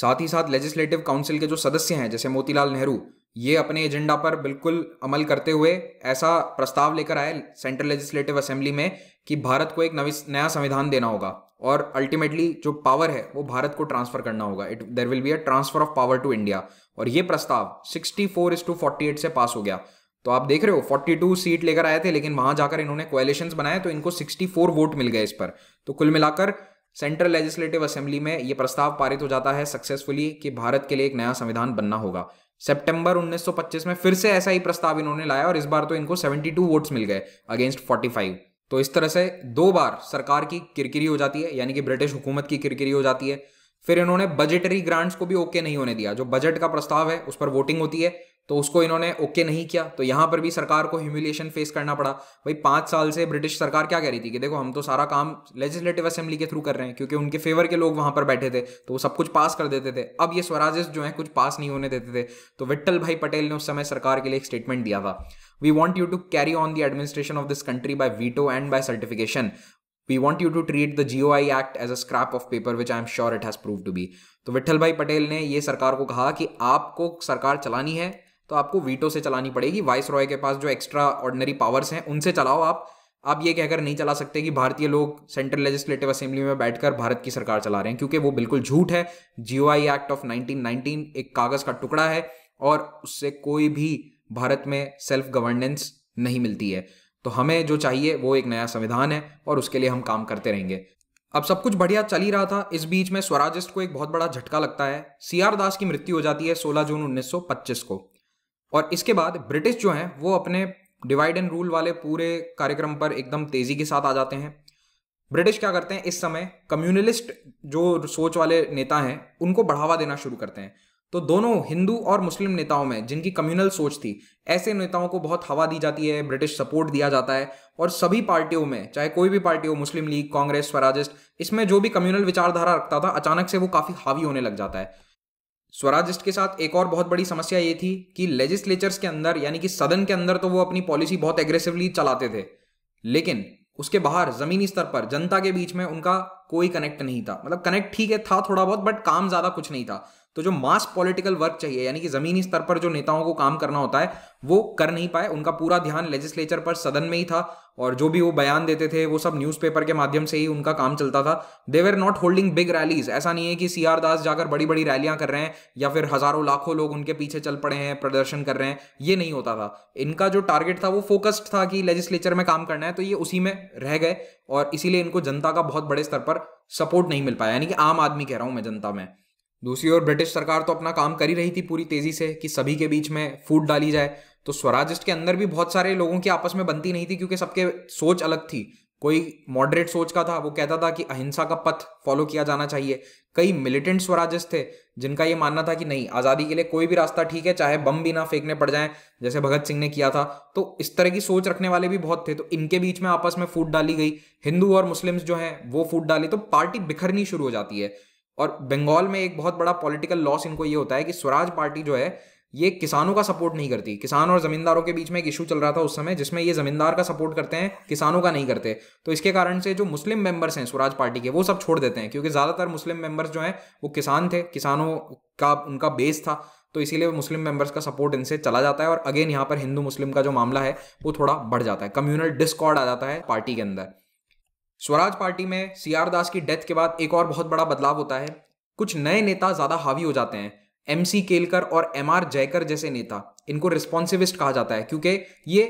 साथ ही साथ लेजिस्लेटिव काउंसिल के जो सदस्य हैं जैसे मोतीलाल नेहरू ये अपने एजेंडा पर बिल्कुल अमल करते हुए ऐसा प्रस्ताव लेकर आए सेंट्रल लेजिस्लेटिव असेंबली में कि भारत को एक नवी नया संविधान देना होगा और अल्टीमेटली जो पावर है वो भारत को ट्रांसफर करना होगा it there will be a transfer of power to India और ये प्रस्ताव sixty four is to forty eight से पास हो गया तो आप देख रहे हो 42 सीट लेकर आए थे लेकिन वहां जाकर इन्होंने क्वालिशन बनाए तो इनको 64 वोट मिल गए इस पर तो कुल मिलाकर सेंट्रल लेजिस्लेटिव असेंबली में ये प्रस्ताव पारित हो जाता है सक्सेसफुली कि भारत के लिए एक नया संविधान बनना होगा सितंबर 1925 में फिर से ऐसा ही प्रस्ताव इन्होंने लाया और इस बार तो इनको 72 वोट्स मिल गए अगेंस्ट 45 तो इस तरह से दो बार सरकार की किरकिरी हो जाती है यानी कि ब्रिटिश हुकूमत की किरकिरी हो जाती है फिर इन्होंने बजटरी ग्रांट्स को भी ओके नहीं होने दिया जो बजट का प्रस्ताव है उस पर वोटिंग होती है तो उसको इन्होंने ओके नहीं किया तो यहां पर भी सरकार को ह्यूमिलेशन फेस करना पड़ा भाई पांच साल से ब्रिटिश सरकार क्या कह रही थी कि देखो हम तो सारा काम लेजिस्लेटिव असेंबली के थ्रू कर रहे हैं क्योंकि उनके फेवर के लोग वहां पर बैठे थे तो वो सब कुछ पास कर देते थे अब ये स्वराजेस जो है कुछ पास नहीं होने देते थे तो विट्ठल भाई पटेल ने उस समय सरकार के लिए एक स्टेटमेंट दिया था we want you to carry on the administration of this country by veto and by certification we want you to treat the G O I act as a scrap of paper which I am sure it has proved to be तो Vithalbhai Patel ने ये सरकार को कहा कि आपको सरकार चलानी है तो आपको वीटो से चलानी पड़ेगी वाइस रॉय के पास जो एक्स्ट्रा ऑर्डनरी पावर्स हैं उनसे चलाओ आप आप ये कहकर नहीं चला सकते कि भारतीय लोग सेंट्रल लेजिस्लेटिव असेंबली में बैठकर भारत की सरकार चला रहे हैं क्योंकि वो बिल्कुल झूठ है जियो एक्ट ऑफ 1919 एक कागज का टुकड़ा है और उससे कोई भी भारत में सेल्फ गवर्नेंस नहीं मिलती है तो हमें जो चाहिए वो एक नया संविधान है और उसके लिए हम काम करते रहेंगे अब सब कुछ बढ़िया चल ही रहा था इस बीच में स्वराजिस्ट को एक बहुत बड़ा झटका लगता है सी आर दास की मृत्यु हो जाती है 16 जून 1925 को और इसके बाद ब्रिटिश जो हैं वो अपने डिवाइड एंड रूल वाले पूरे कार्यक्रम पर एकदम तेज़ी के साथ आ जाते हैं ब्रिटिश क्या करते हैं इस समय कम्युनलिस्ट जो सोच वाले नेता हैं उनको बढ़ावा देना शुरू करते हैं तो दोनों हिंदू और मुस्लिम नेताओं में जिनकी कम्युनल सोच थी ऐसे नेताओं को बहुत हवा दी जाती है ब्रिटिश सपोर्ट दिया जाता है और सभी पार्टियों में चाहे कोई भी पार्टी हो मुस्लिम लीग कांग्रेस स्वराजिस्ट इसमें जो भी कम्युनल विचारधारा रखता था अचानक से वो काफ़ी हावी होने लग जाता है स्वराजिस्ट के साथ एक और बहुत बड़ी समस्या ये थी कि लेजिस्लेचर्स के अंदर यानी कि सदन के अंदर तो वो अपनी पॉलिसी बहुत एग्रेसिवली चलाते थे लेकिन उसके बाहर जमीनी स्तर पर जनता के बीच में उनका कोई कनेक्ट नहीं था मतलब कनेक्ट ठीक है था थोड़ा बहुत बट काम ज्यादा कुछ नहीं था तो जो मास पॉलिटिकल वर्क चाहिए यानी कि जमीनी स्तर पर जो नेताओं को काम करना होता है वो कर नहीं पाए उनका पूरा ध्यान लेजिस्लेचर पर सदन में ही था और जो भी वो बयान देते थे वो सब न्यूज़पेपर के माध्यम से ही उनका काम चलता था they were not holding big rallies ऐसा नहीं है कि सी आर दास जाकर बड़ी बड़ी रैलियां कर रहे हैं या फिर हजारों लाखों लोग उनके पीछे चल पड़े हैं प्रदर्शन कर रहे हैं ये नहीं होता था इनका जो टारगेट था वो फोकस्ड था कि लेजिस्लेचर में काम करना है तो ये उसी में रह गए और इसीलिए इनको जनता का बहुत बड़े स्तर पर सपोर्ट नहीं मिल पाया यानी कि आम आदमी कह रहा हूँ मैं जनता में दूसरी ओर ब्रिटिश सरकार तो अपना काम कर ही रही थी पूरी तेजी से कि सभी के बीच में फूड डाली जाए तो स्वराजिस्ट के अंदर भी बहुत सारे लोगों की आपस में बनती नहीं थी क्योंकि सबके सोच अलग थी कोई मॉडरेट सोच का था वो कहता था कि अहिंसा का पथ फॉलो किया जाना चाहिए कई मिलिटेंट स्वराजिस्ट थे जिनका ये मानना था कि नहीं आज़ादी के लिए कोई भी रास्ता ठीक है चाहे बम भी ना फेंकने पड़ जाए जैसे भगत सिंह ने किया था तो इस तरह की सोच रखने वाले भी बहुत थे तो इनके बीच में आपस में फूट डाली गई हिंदू और मुस्लिम्स जो हैं वो फूट डाली तो पार्टी बिखरनी शुरू हो जाती है और बंगाल में एक बहुत बड़ा पॉलिटिकल लॉस इनको ये होता है कि स्वराज पार्टी जो है ये किसानों का सपोर्ट नहीं करती किसान और जमींदारों के बीच में एक इशू चल रहा था उस समय जिसमें ये जमींदार का सपोर्ट करते हैं किसानों का नहीं करते तो इसके कारण से जो मुस्लिम मेंबर्स हैं स्वराज पार्टी के वो सब छोड़ देते हैं क्योंकि ज़्यादातर मुस्लिम मेंबर्स जो हैं वो किसान थे किसानों का उनका बेस था तो इसीलिए मुस्लिम मेंबर्स का सपोर्ट इनसे चला जाता है और अगेन यहाँ पर हिंदू मुस्लिम का जो मामला है वो थोड़ा बढ़ जाता है कम्युनल डिस्कॉर्ड आ जाता है पार्टी के अंदर स्वराज पार्टी में सी आर दास की डेथ के बाद एक और बहुत बड़ा बदलाव होता है कुछ नए नेता ज़्यादा हावी हो जाते हैं एम सी केलकर और एम आर जयकर जैसे नेता इनको रिस्पॉन्सिविस्ट कहा जाता है क्योंकि ये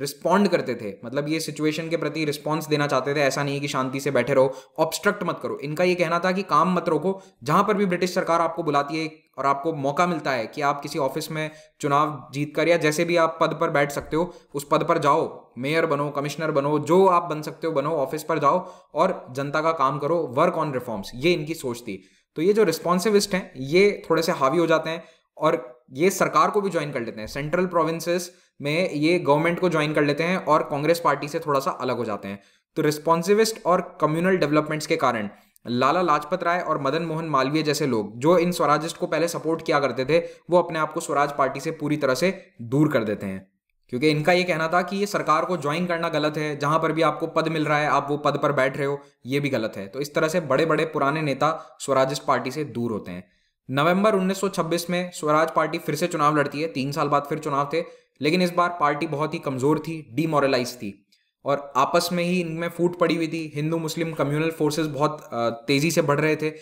रिस्पॉन्ड करते थे मतलब ये सिचुएशन के प्रति रिस्पॉन्स देना चाहते थे ऐसा नहीं है कि शांति से बैठे रहो ऑब्स्ट्रक्ट मत करो इनका ये कहना था कि काम मत रोको जहां पर भी ब्रिटिश सरकार आपको बुलाती है और आपको मौका मिलता है कि आप किसी ऑफिस में चुनाव जीत कर या जैसे भी आप पद पर बैठ सकते हो उस पद पर जाओ मेयर बनो कमिश्नर बनो जो आप बन सकते हो बनो ऑफिस पर जाओ और जनता का काम करो वर्क ऑन रिफॉर्म्स ये इनकी सोच थी तो ये जो रिस्पॉन्सिविस्ट हैं ये थोड़े से हावी हो जाते हैं और ये सरकार को भी ज्वाइन कर लेते हैं सेंट्रल प्रोविंसेस में ये गवर्नमेंट को ज्वाइन कर लेते हैं और कांग्रेस पार्टी से थोड़ा सा अलग हो जाते हैं तो रिस्पॉन्सिविस्ट और कम्युनल डेवलपमेंट्स के कारण लाला लाजपत राय और मदन मोहन मालवीय जैसे लोग जो इन स्वराजिस्ट को पहले सपोर्ट किया करते थे वो अपने आप को स्वराज पार्टी से पूरी तरह से दूर कर देते हैं क्योंकि इनका ये कहना था कि ये सरकार को ज्वाइन करना गलत है जहां पर भी आपको पद मिल रहा है आप वो पद पर बैठ रहे हो ये भी गलत है तो इस तरह से बड़े बड़े पुराने नेता स्वराज पार्टी से दूर होते हैं नवंबर 1926 में स्वराज पार्टी फिर से चुनाव लड़ती है तीन साल बाद फिर चुनाव थे लेकिन इस बार पार्टी बहुत ही कमजोर थी डीमोरलाइज थी और आपस में ही इनमें फूट पड़ी हुई थी हिंदू मुस्लिम कम्युनल फोर्सेस बहुत तेजी से बढ़ रहे थे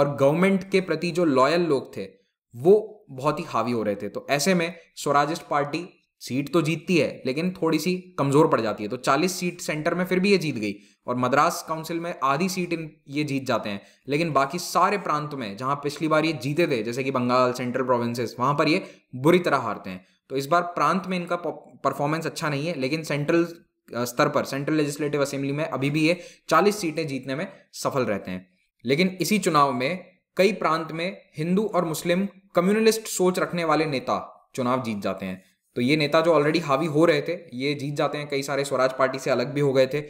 और गवर्नमेंट के प्रति जो लॉयल लोग थे वो बहुत ही हावी हो रहे थे तो ऐसे में स्वराजिस्ट पार्टी सीट तो जीतती है लेकिन थोड़ी सी कमजोर पड़ जाती है तो 40 सीट सेंटर में फिर भी ये जीत गई और मद्रास काउंसिल में आधी सीट इन ये जीत जाते हैं लेकिन बाकी सारे प्रांत में जहां पिछली बार ये जीते थे जैसे कि बंगाल सेंट्रल प्रोविंसेस वहां पर ये बुरी तरह हारते हैं तो इस बार प्रांत में इनका परफॉर्मेंस अच्छा नहीं है लेकिन सेंट्रल स्तर पर सेंट्रल लेजिस्लेटिव असेंबली में अभी भी ये चालीस सीटें जीतने में सफल रहते हैं लेकिन इसी चुनाव में कई प्रांत में हिंदू और मुस्लिम कम्युनलिस्ट सोच रखने वाले नेता चुनाव जीत जाते हैं तो ये नेता जो ऑलरेडी हावी हो रहे थे ये जीत जाते हैं कई सारे स्वराज पार्टी से अलग भी हो गए थे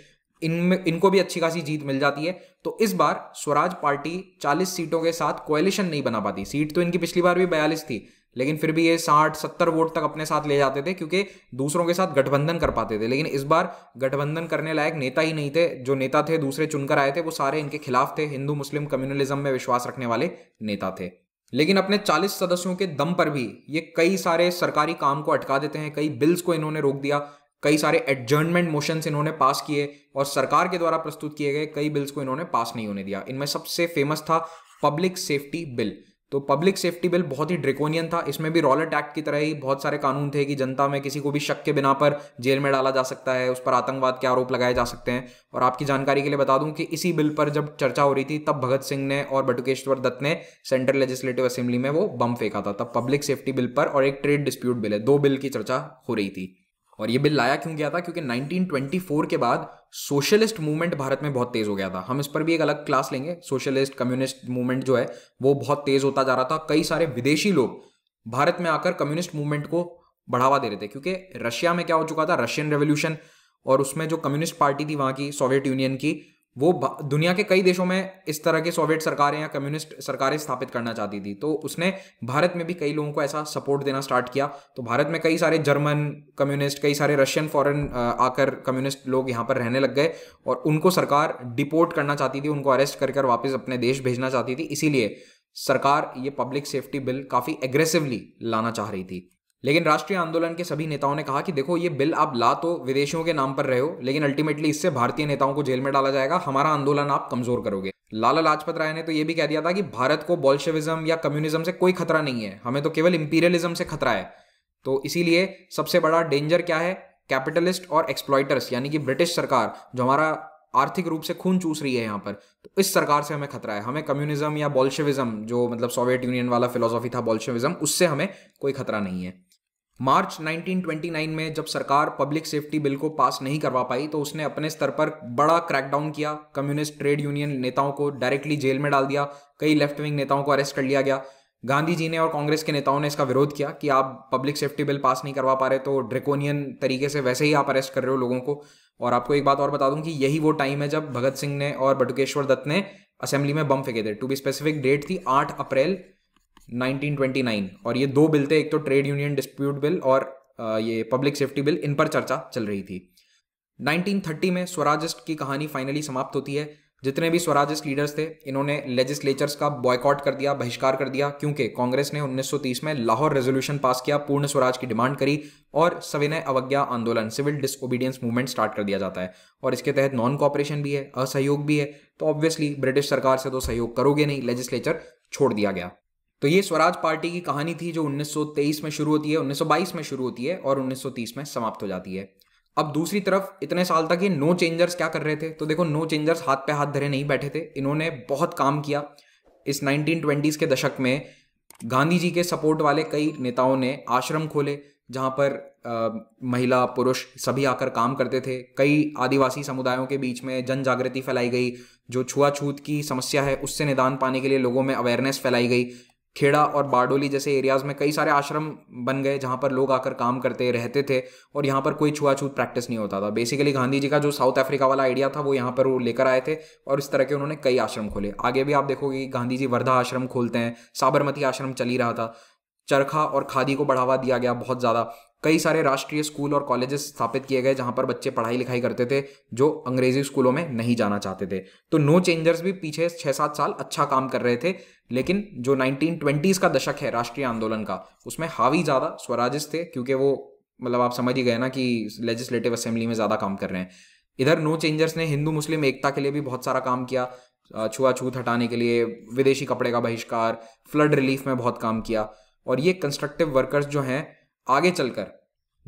इनमें इनको भी अच्छी खासी जीत मिल जाती है तो इस बार स्वराज पार्टी 40 सीटों के साथ कोएलिशन नहीं बना पाती सीट तो इनकी पिछली बार भी 42 थी लेकिन फिर भी ये साठ सत्तर वोट तक अपने साथ ले जाते थे क्योंकि दूसरों के साथ गठबंधन कर पाते थे लेकिन इस बार गठबंधन करने लायक नेता ही नहीं थे जो नेता थे दूसरे चुनकर आए थे वो सारे इनके खिलाफ थे हिंदू मुस्लिम कम्युनलिज्म में विश्वास रखने वाले नेता थे लेकिन अपने 40 सदस्यों के दम पर भी ये कई सारे सरकारी काम को अटका देते हैं कई बिल्स को इन्होंने रोक दिया कई सारे एडजर्नमेंट मोशंस इन्होंने पास किए और सरकार के द्वारा प्रस्तुत किए गए कई बिल्स को इन्होंने पास नहीं होने दिया इनमें सबसे फेमस था पब्लिक सेफ्टी बिल तो पब्लिक सेफ्टी बिल बहुत ही ड्रिकोनियन था इसमें भी रॉलेट एक्ट की तरह ही बहुत सारे कानून थे कि जनता में किसी को भी शक के बिना पर जेल में डाला जा सकता है उस पर आतंकवाद के आरोप लगाए जा सकते हैं और आपकी जानकारी के लिए बता दूं कि इसी बिल पर जब चर्चा हो रही थी तब भगत सिंह ने और बटुकेश्वर दत्त ने सेंट्रल लेजिस्लेटिव असेंबली में वो बम फेंका था तब पब्लिक सेफ्टी बिल पर और एक ट्रेड डिस्प्यूट बिल है दो बिल की चर्चा हो रही थी और ये बिल लाया क्यों गया था क्योंकि 1924 के बाद सोशलिस्ट मूवमेंट भारत में बहुत तेज हो गया था हम इस पर भी एक अलग क्लास लेंगे सोशलिस्ट कम्युनिस्ट मूवमेंट जो है वो बहुत तेज होता जा रहा था कई सारे विदेशी लोग भारत में आकर कम्युनिस्ट मूवमेंट को बढ़ावा दे रहे थे क्योंकि रशिया में क्या हो चुका था रशियन रेवोल्यूशन और उसमें जो कम्युनिस्ट पार्टी थी वहां की सोवियत यूनियन की वो दुनिया के कई देशों में इस तरह के सोवियत सरकारें या कम्युनिस्ट सरकारें स्थापित करना चाहती थी तो उसने भारत में भी कई लोगों को ऐसा सपोर्ट देना स्टार्ट किया तो भारत में कई सारे जर्मन कम्युनिस्ट कई सारे रशियन फॉरेन आकर कम्युनिस्ट लोग यहाँ पर रहने लग गए और उनको सरकार डिपोर्ट करना चाहती थी उनको अरेस्ट कर कर वापस अपने देश भेजना चाहती थी इसीलिए सरकार ये पब्लिक सेफ्टी बिल काफ़ी एग्रेसिवली लाना चाह रही थी लेकिन राष्ट्रीय आंदोलन के सभी नेताओं ने कहा कि देखो ये बिल आप ला तो विदेशियों के नाम पर रहे हो लेकिन अल्टीमेटली इससे भारतीय नेताओं को जेल में डाला जाएगा हमारा आंदोलन आप कमजोर करोगे लाला लाजपत राय ने तो ये भी कह दिया था कि भारत को बॉल्शविज्म या कम्युनिज्म से कोई खतरा नहीं है हमें तो केवल इंपीरियलिज्म से खतरा है तो इसीलिए सबसे बड़ा डेंजर क्या है कैपिटलिस्ट और एक्सप्लॉयटर्स यानी कि ब्रिटिश सरकार जो हमारा आर्थिक रूप से खून चूस रही है यहाँ पर तो इस सरकार से हमें खतरा है हमें कम्युनिज्म या बॉल्शविज्म जो मतलब सोवियत यूनियन वाला फिलोसॉफी था बॉल्शविज्म उससे हमें कोई खतरा नहीं है मार्च 1929 में जब सरकार पब्लिक सेफ्टी बिल को पास नहीं करवा पाई तो उसने अपने स्तर पर बड़ा क्रैकडाउन किया कम्युनिस्ट ट्रेड यूनियन नेताओं को डायरेक्टली जेल में डाल दिया कई लेफ्ट विंग नेताओं को अरेस्ट कर लिया गया गांधी जी ने और कांग्रेस के नेताओं ने इसका विरोध किया कि आप पब्लिक सेफ्टी बिल पास नहीं करवा पा रहे तो ड्रेकोनियन तरीके से वैसे ही आप अरेस्ट कर रहे हो लोगों को और आपको एक बात और बता दूं कि यही वो टाइम है जब भगत सिंह ने और बटुकेश्वर दत्त ने असेंबली में बम फेंके थे टू बी स्पेसिफिक डेट थी आठ अप्रैल 1929 और ये दो बिल थे एक तो ट्रेड यूनियन डिस्प्यूट बिल और ये पब्लिक सेफ्टी बिल इन पर चर्चा चल रही थी 1930 में स्वराजिस्ट की कहानी फाइनली समाप्त होती है जितने भी स्वराजिस्ट लीडर्स थे इन्होंने लेजिस्लेचर्स का बॉयकॉट कर दिया बहिष्कार कर दिया क्योंकि कांग्रेस ने 1930 में लाहौर रेजोल्यूशन पास किया पूर्ण स्वराज की डिमांड करी और सविनय अवज्ञा आंदोलन सिविल डिसओबीडियंस मूवमेंट स्टार्ट कर दिया जाता है और इसके तहत नॉन कॉपरेशन भी है असहयोग भी है तो ऑब्वियसली ब्रिटिश सरकार से तो सहयोग करोगे नहीं लेजिस्लेचर छोड़ दिया गया तो ये स्वराज पार्टी की कहानी थी जो 1923 में शुरू होती है 1922 में शुरू होती है और 1930 में समाप्त हो जाती है अब दूसरी तरफ इतने साल तक ये नो चेंजर्स क्या कर रहे थे तो देखो नो चेंजर्स हाथ पे हाथ धरे नहीं बैठे थे इन्होंने बहुत काम किया इस नाइनटीन के दशक में गांधी जी के सपोर्ट वाले कई नेताओं ने आश्रम खोले जहाँ पर आ, महिला पुरुष सभी आकर काम करते थे कई आदिवासी समुदायों के बीच में जन जागृति फैलाई गई जो छुआछूत की समस्या है उससे निदान पाने के लिए लोगों में अवेयरनेस फैलाई गई खेड़ा और बारडोली जैसे एरियाज़ में कई सारे आश्रम बन गए जहाँ पर लोग आकर काम करते रहते थे और यहाँ पर कोई छुआछूत प्रैक्टिस नहीं होता था बेसिकली गांधी जी का जो साउथ अफ्रीका वाला आइडिया था वो यहाँ पर वो लेकर आए थे और इस तरह के उन्होंने कई आश्रम खोले आगे भी आप देखोगे गांधी जी वर्धा आश्रम खोलते हैं साबरमती आश्रम चल ही रहा था चरखा और खादी को बढ़ावा दिया गया बहुत ज़्यादा कई सारे राष्ट्रीय स्कूल और कॉलेजेस स्थापित किए गए जहां पर बच्चे पढ़ाई लिखाई करते थे जो अंग्रेजी स्कूलों में नहीं जाना चाहते थे तो नो चेंजर्स भी पीछे छः सात साल अच्छा काम कर रहे थे लेकिन जो नाइनटीन ट्वेंटीज़ का दशक है राष्ट्रीय आंदोलन का उसमें हावी ज़्यादा स्वराजिस थे क्योंकि वो मतलब आप समझ ही गए ना कि लेजिस्लेटिव असेंबली में ज़्यादा काम कर रहे हैं इधर नो चेंजर्स ने हिंदू मुस्लिम एकता के लिए भी बहुत सारा काम किया छुआछूत हटाने के लिए विदेशी कपड़े का बहिष्कार फ्लड रिलीफ में बहुत काम किया और ये कंस्ट्रक्टिव वर्कर्स जो हैं आगे चलकर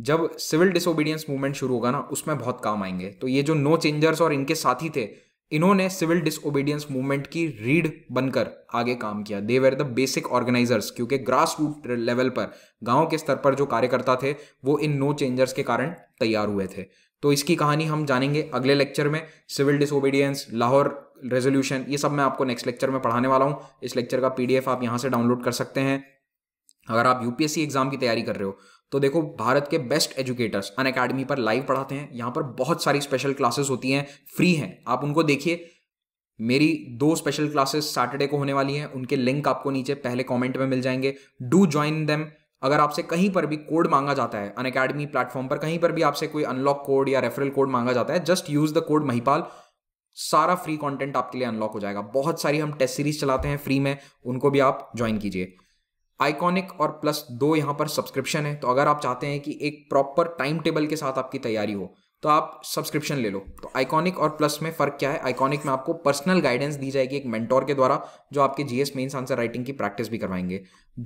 जब सिविल डिसोबीडियंस मूवमेंट शुरू होगा ना उसमें बहुत काम आएंगे तो ये जो नो चेंजर्स और इनके साथी थे इन्होंने सिविल डिसोबीडियंस मूवमेंट की रीड बनकर आगे काम किया they were the basic organisers क्योंकि ग्रास रूट लेवल पर गांव के स्तर पर जो कार्यकर्ता थे वो इन नो चेंजर्स के कारण तैयार हुए थे तो इसकी कहानी हम जानेंगे अगले लेक्चर में सिविल डिसोबीडियंस लाहौर रेजोल्यूशन ये सब मैं आपको नेक्स्ट लेक्चर में पढ़ाने वाला हूँ इस लेक्चर का पीडीएफ आप यहाँ से डाउनलोड कर सकते हैं अगर आप यूपीएससी एग्जाम की तैयारी कर रहे हो तो देखो भारत के बेस्ट एजुकेटर्स अन अकेडमी पर लाइव पढ़ाते हैं यहाँ पर बहुत सारी स्पेशल क्लासेस होती हैं फ्री हैं आप उनको देखिए मेरी दो स्पेशल क्लासेस सैटरडे को होने वाली हैं उनके लिंक आपको नीचे पहले कमेंट में मिल जाएंगे डू ज्वाइन देम अगर आपसे कहीं पर भी कोड मांगा जाता है अन अकेडमी प्लेटफॉर्म पर कहीं पर भी आपसे कोई अनलॉक कोड या रेफरल कोड मांगा जाता है just use the code Mahipal सारा फ्री कंटेंट आपके लिए अनलॉक हो जाएगा बहुत सारी हम टेस्ट सीरीज चलाते हैं फ्री में उनको भी आप ज्वाइन कीजिए आइकॉनिक और प्लस दो यहाँ पर सब्सक्रिप्शन है तो अगर आप चाहते हैं कि एक प्रॉपर टाइम टेबल के साथ आपकी तैयारी हो तो आप सब्सक्रिप्शन ले लो तो आइकॉनिक और प्लस में फ़र्क क्या है आइकॉनिक में आपको पर्सनल गाइडेंस दी जाएगी एक मेंटोर के द्वारा जो आपके जीएस मेंस आंसर राइटिंग की प्रैक्टिस भी करवाएंगे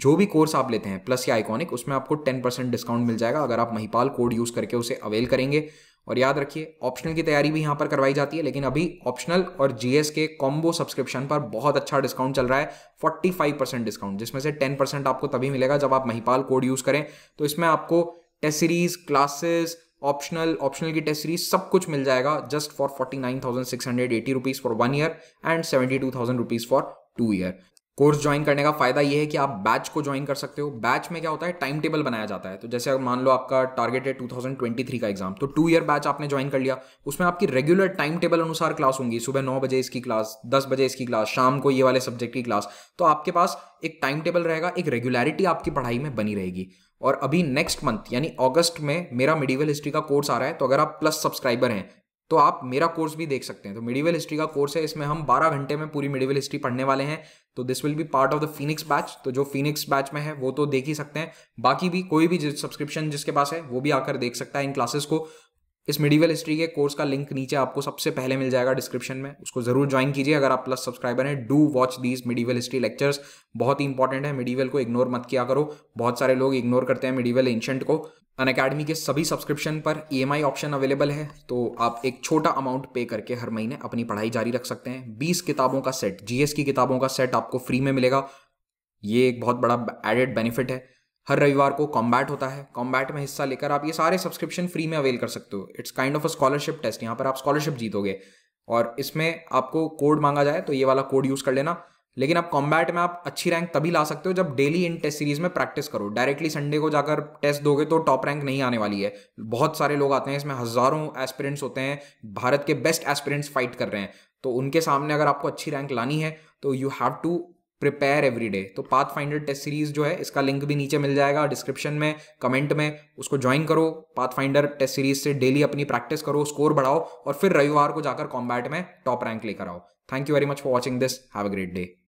जो भी कोर्स आप लेते हैं प्लस या आइकॉनिक उसमें आपको परसेंट डिस्काउंट मिल जाएगा अगर आप महिपाल कोड यूज़ करके उसे अवेल करेंगे और याद रखिए ऑप्शनल की तैयारी भी यहाँ पर करवाई जाती है लेकिन अभी ऑप्शनल और जीएस के कॉम्बो सब्सक्रिप्शन पर बहुत अच्छा डिस्काउंट चल रहा है 45 परसेंट डिस्काउंट जिसमें से 10 परसेंट आपको तभी मिलेगा जब आप महिपाल कोड यूज करें तो इसमें आपको test series classes optional optional की टेस्ट सीरीज सब कुछ मिल जाएगा just for forty nine thousand six hundred eighty rupees for one year and seventy two thousand rupees for two year course join करने का फायदा ये है कि आप बैच को ज्वाइन कर सकते हो बैच में क्या होता है टाइम टेबल बनाया जाता है तो जैसे अगर मान लो आपका टारगेट है 2023 का एग्जाम तो टू ईयर बैच आपने ज्वाइन कर लिया उसमें आपकी रेगुलर टाइम टेबल अनुसार क्लास होंगी सुबह नौ बजे इसकी क्लास दस बजे इसकी क्लास शाम को ये वाले सब्जेक्ट की क्लास तो आपके पास एक टाइम टेबल रहेगा एक रेगुलरिटी आपकी पढ़ाई में बनी रहेगी और अभी नेक्स्ट मंथ यानी अगस्त में मेरा मिडिवल हिस्ट्री का कोर्स आ रहा है तो अगर आप प्लस सब्सक्राइबर हैं तो आप मेरा कोर्स भी देख सकते हैं तो मिडिवल हिस्ट्री का कोर्स है इसमें हम 12 घंटे में पूरी मिडिवल हिस्ट्री पढ़ने वाले हैं तो this will be part of the Phoenix batch तो जो फिनिक्स बैच में है वो तो देख ही सकते हैं बाकी भी कोई भी सब्सक्रिप्शन जिसके पास है वो भी आकर देख सकता है इन क्लासेस को इस मिडिवल हिस्ट्री के कोर्स का लिंक नीचे आपको सबसे पहले मिल जाएगा डिस्क्रिप्शन में उसको जरूर ज्वाइन कीजिए अगर आप प्लस सब्सक्राइबर हैं do watch these medieval history lectures बहुत ही इंपॉर्टेंट है मिडिवल को इग्नोर मत किया करो बहुत सारे लोग इग्नोर करते हैं मिडिवल एंशंट को अन अकेडमी के सभी सब्सक्रिप्शन पर ई ऑप्शन अवेलेबल है तो आप एक छोटा अमाउंट पे करके हर महीने अपनी पढ़ाई जारी रख सकते हैं बीस किताबों का सेट जीएस की किताबों का सेट आपको फ्री में मिलेगा ये एक बहुत बड़ा एडेड बेनिफिट है हर रविवार को कॉम्बैट होता है कॉम्बैट में हिस्सा लेकर आप ये सारे सब्सक्रिप्शन फ्री में अवेल कर सकते हो it's kind of a scholarship test यहाँ पर आप स्कॉलरशिप जीतोगे और इसमें आपको कोड मांगा जाए तो ये वाला कोड यूज़ कर लेना लेकिन आप कॉम्बैट में आप अच्छी रैंक तभी ला सकते हो जब डेली इन टेस्ट सीरीज में प्रैक्टिस करो डायरेक्टली संडे को जाकर टेस्ट दोगे तो टॉप रैंक नहीं आने वाली है बहुत सारे लोग आते हैं इसमें हजारों एस्पिरेंट्स होते हैं भारत के बेस्ट एस्पिरेंट्स फाइट कर रहे हैं तो उनके सामने अगर आपको अच्छी रैंक लानी है तो you have to prepare every day तो पाथ फाइंडर टेस्ट सीरीज जो है इसका लिंक भी नीचे मिल जाएगा डिस्क्रिप्शन में कमेंट में उसको ज्वाइन करो पाथ फाइंडर टेस्ट सीरीज से डेली अपनी प्रैक्टिस करो स्कोर बढ़ाओ और फिर रविवार को जाकर कॉम्बैट में टॉप रैंक लेकर आओ thank you very much for watching this have a great day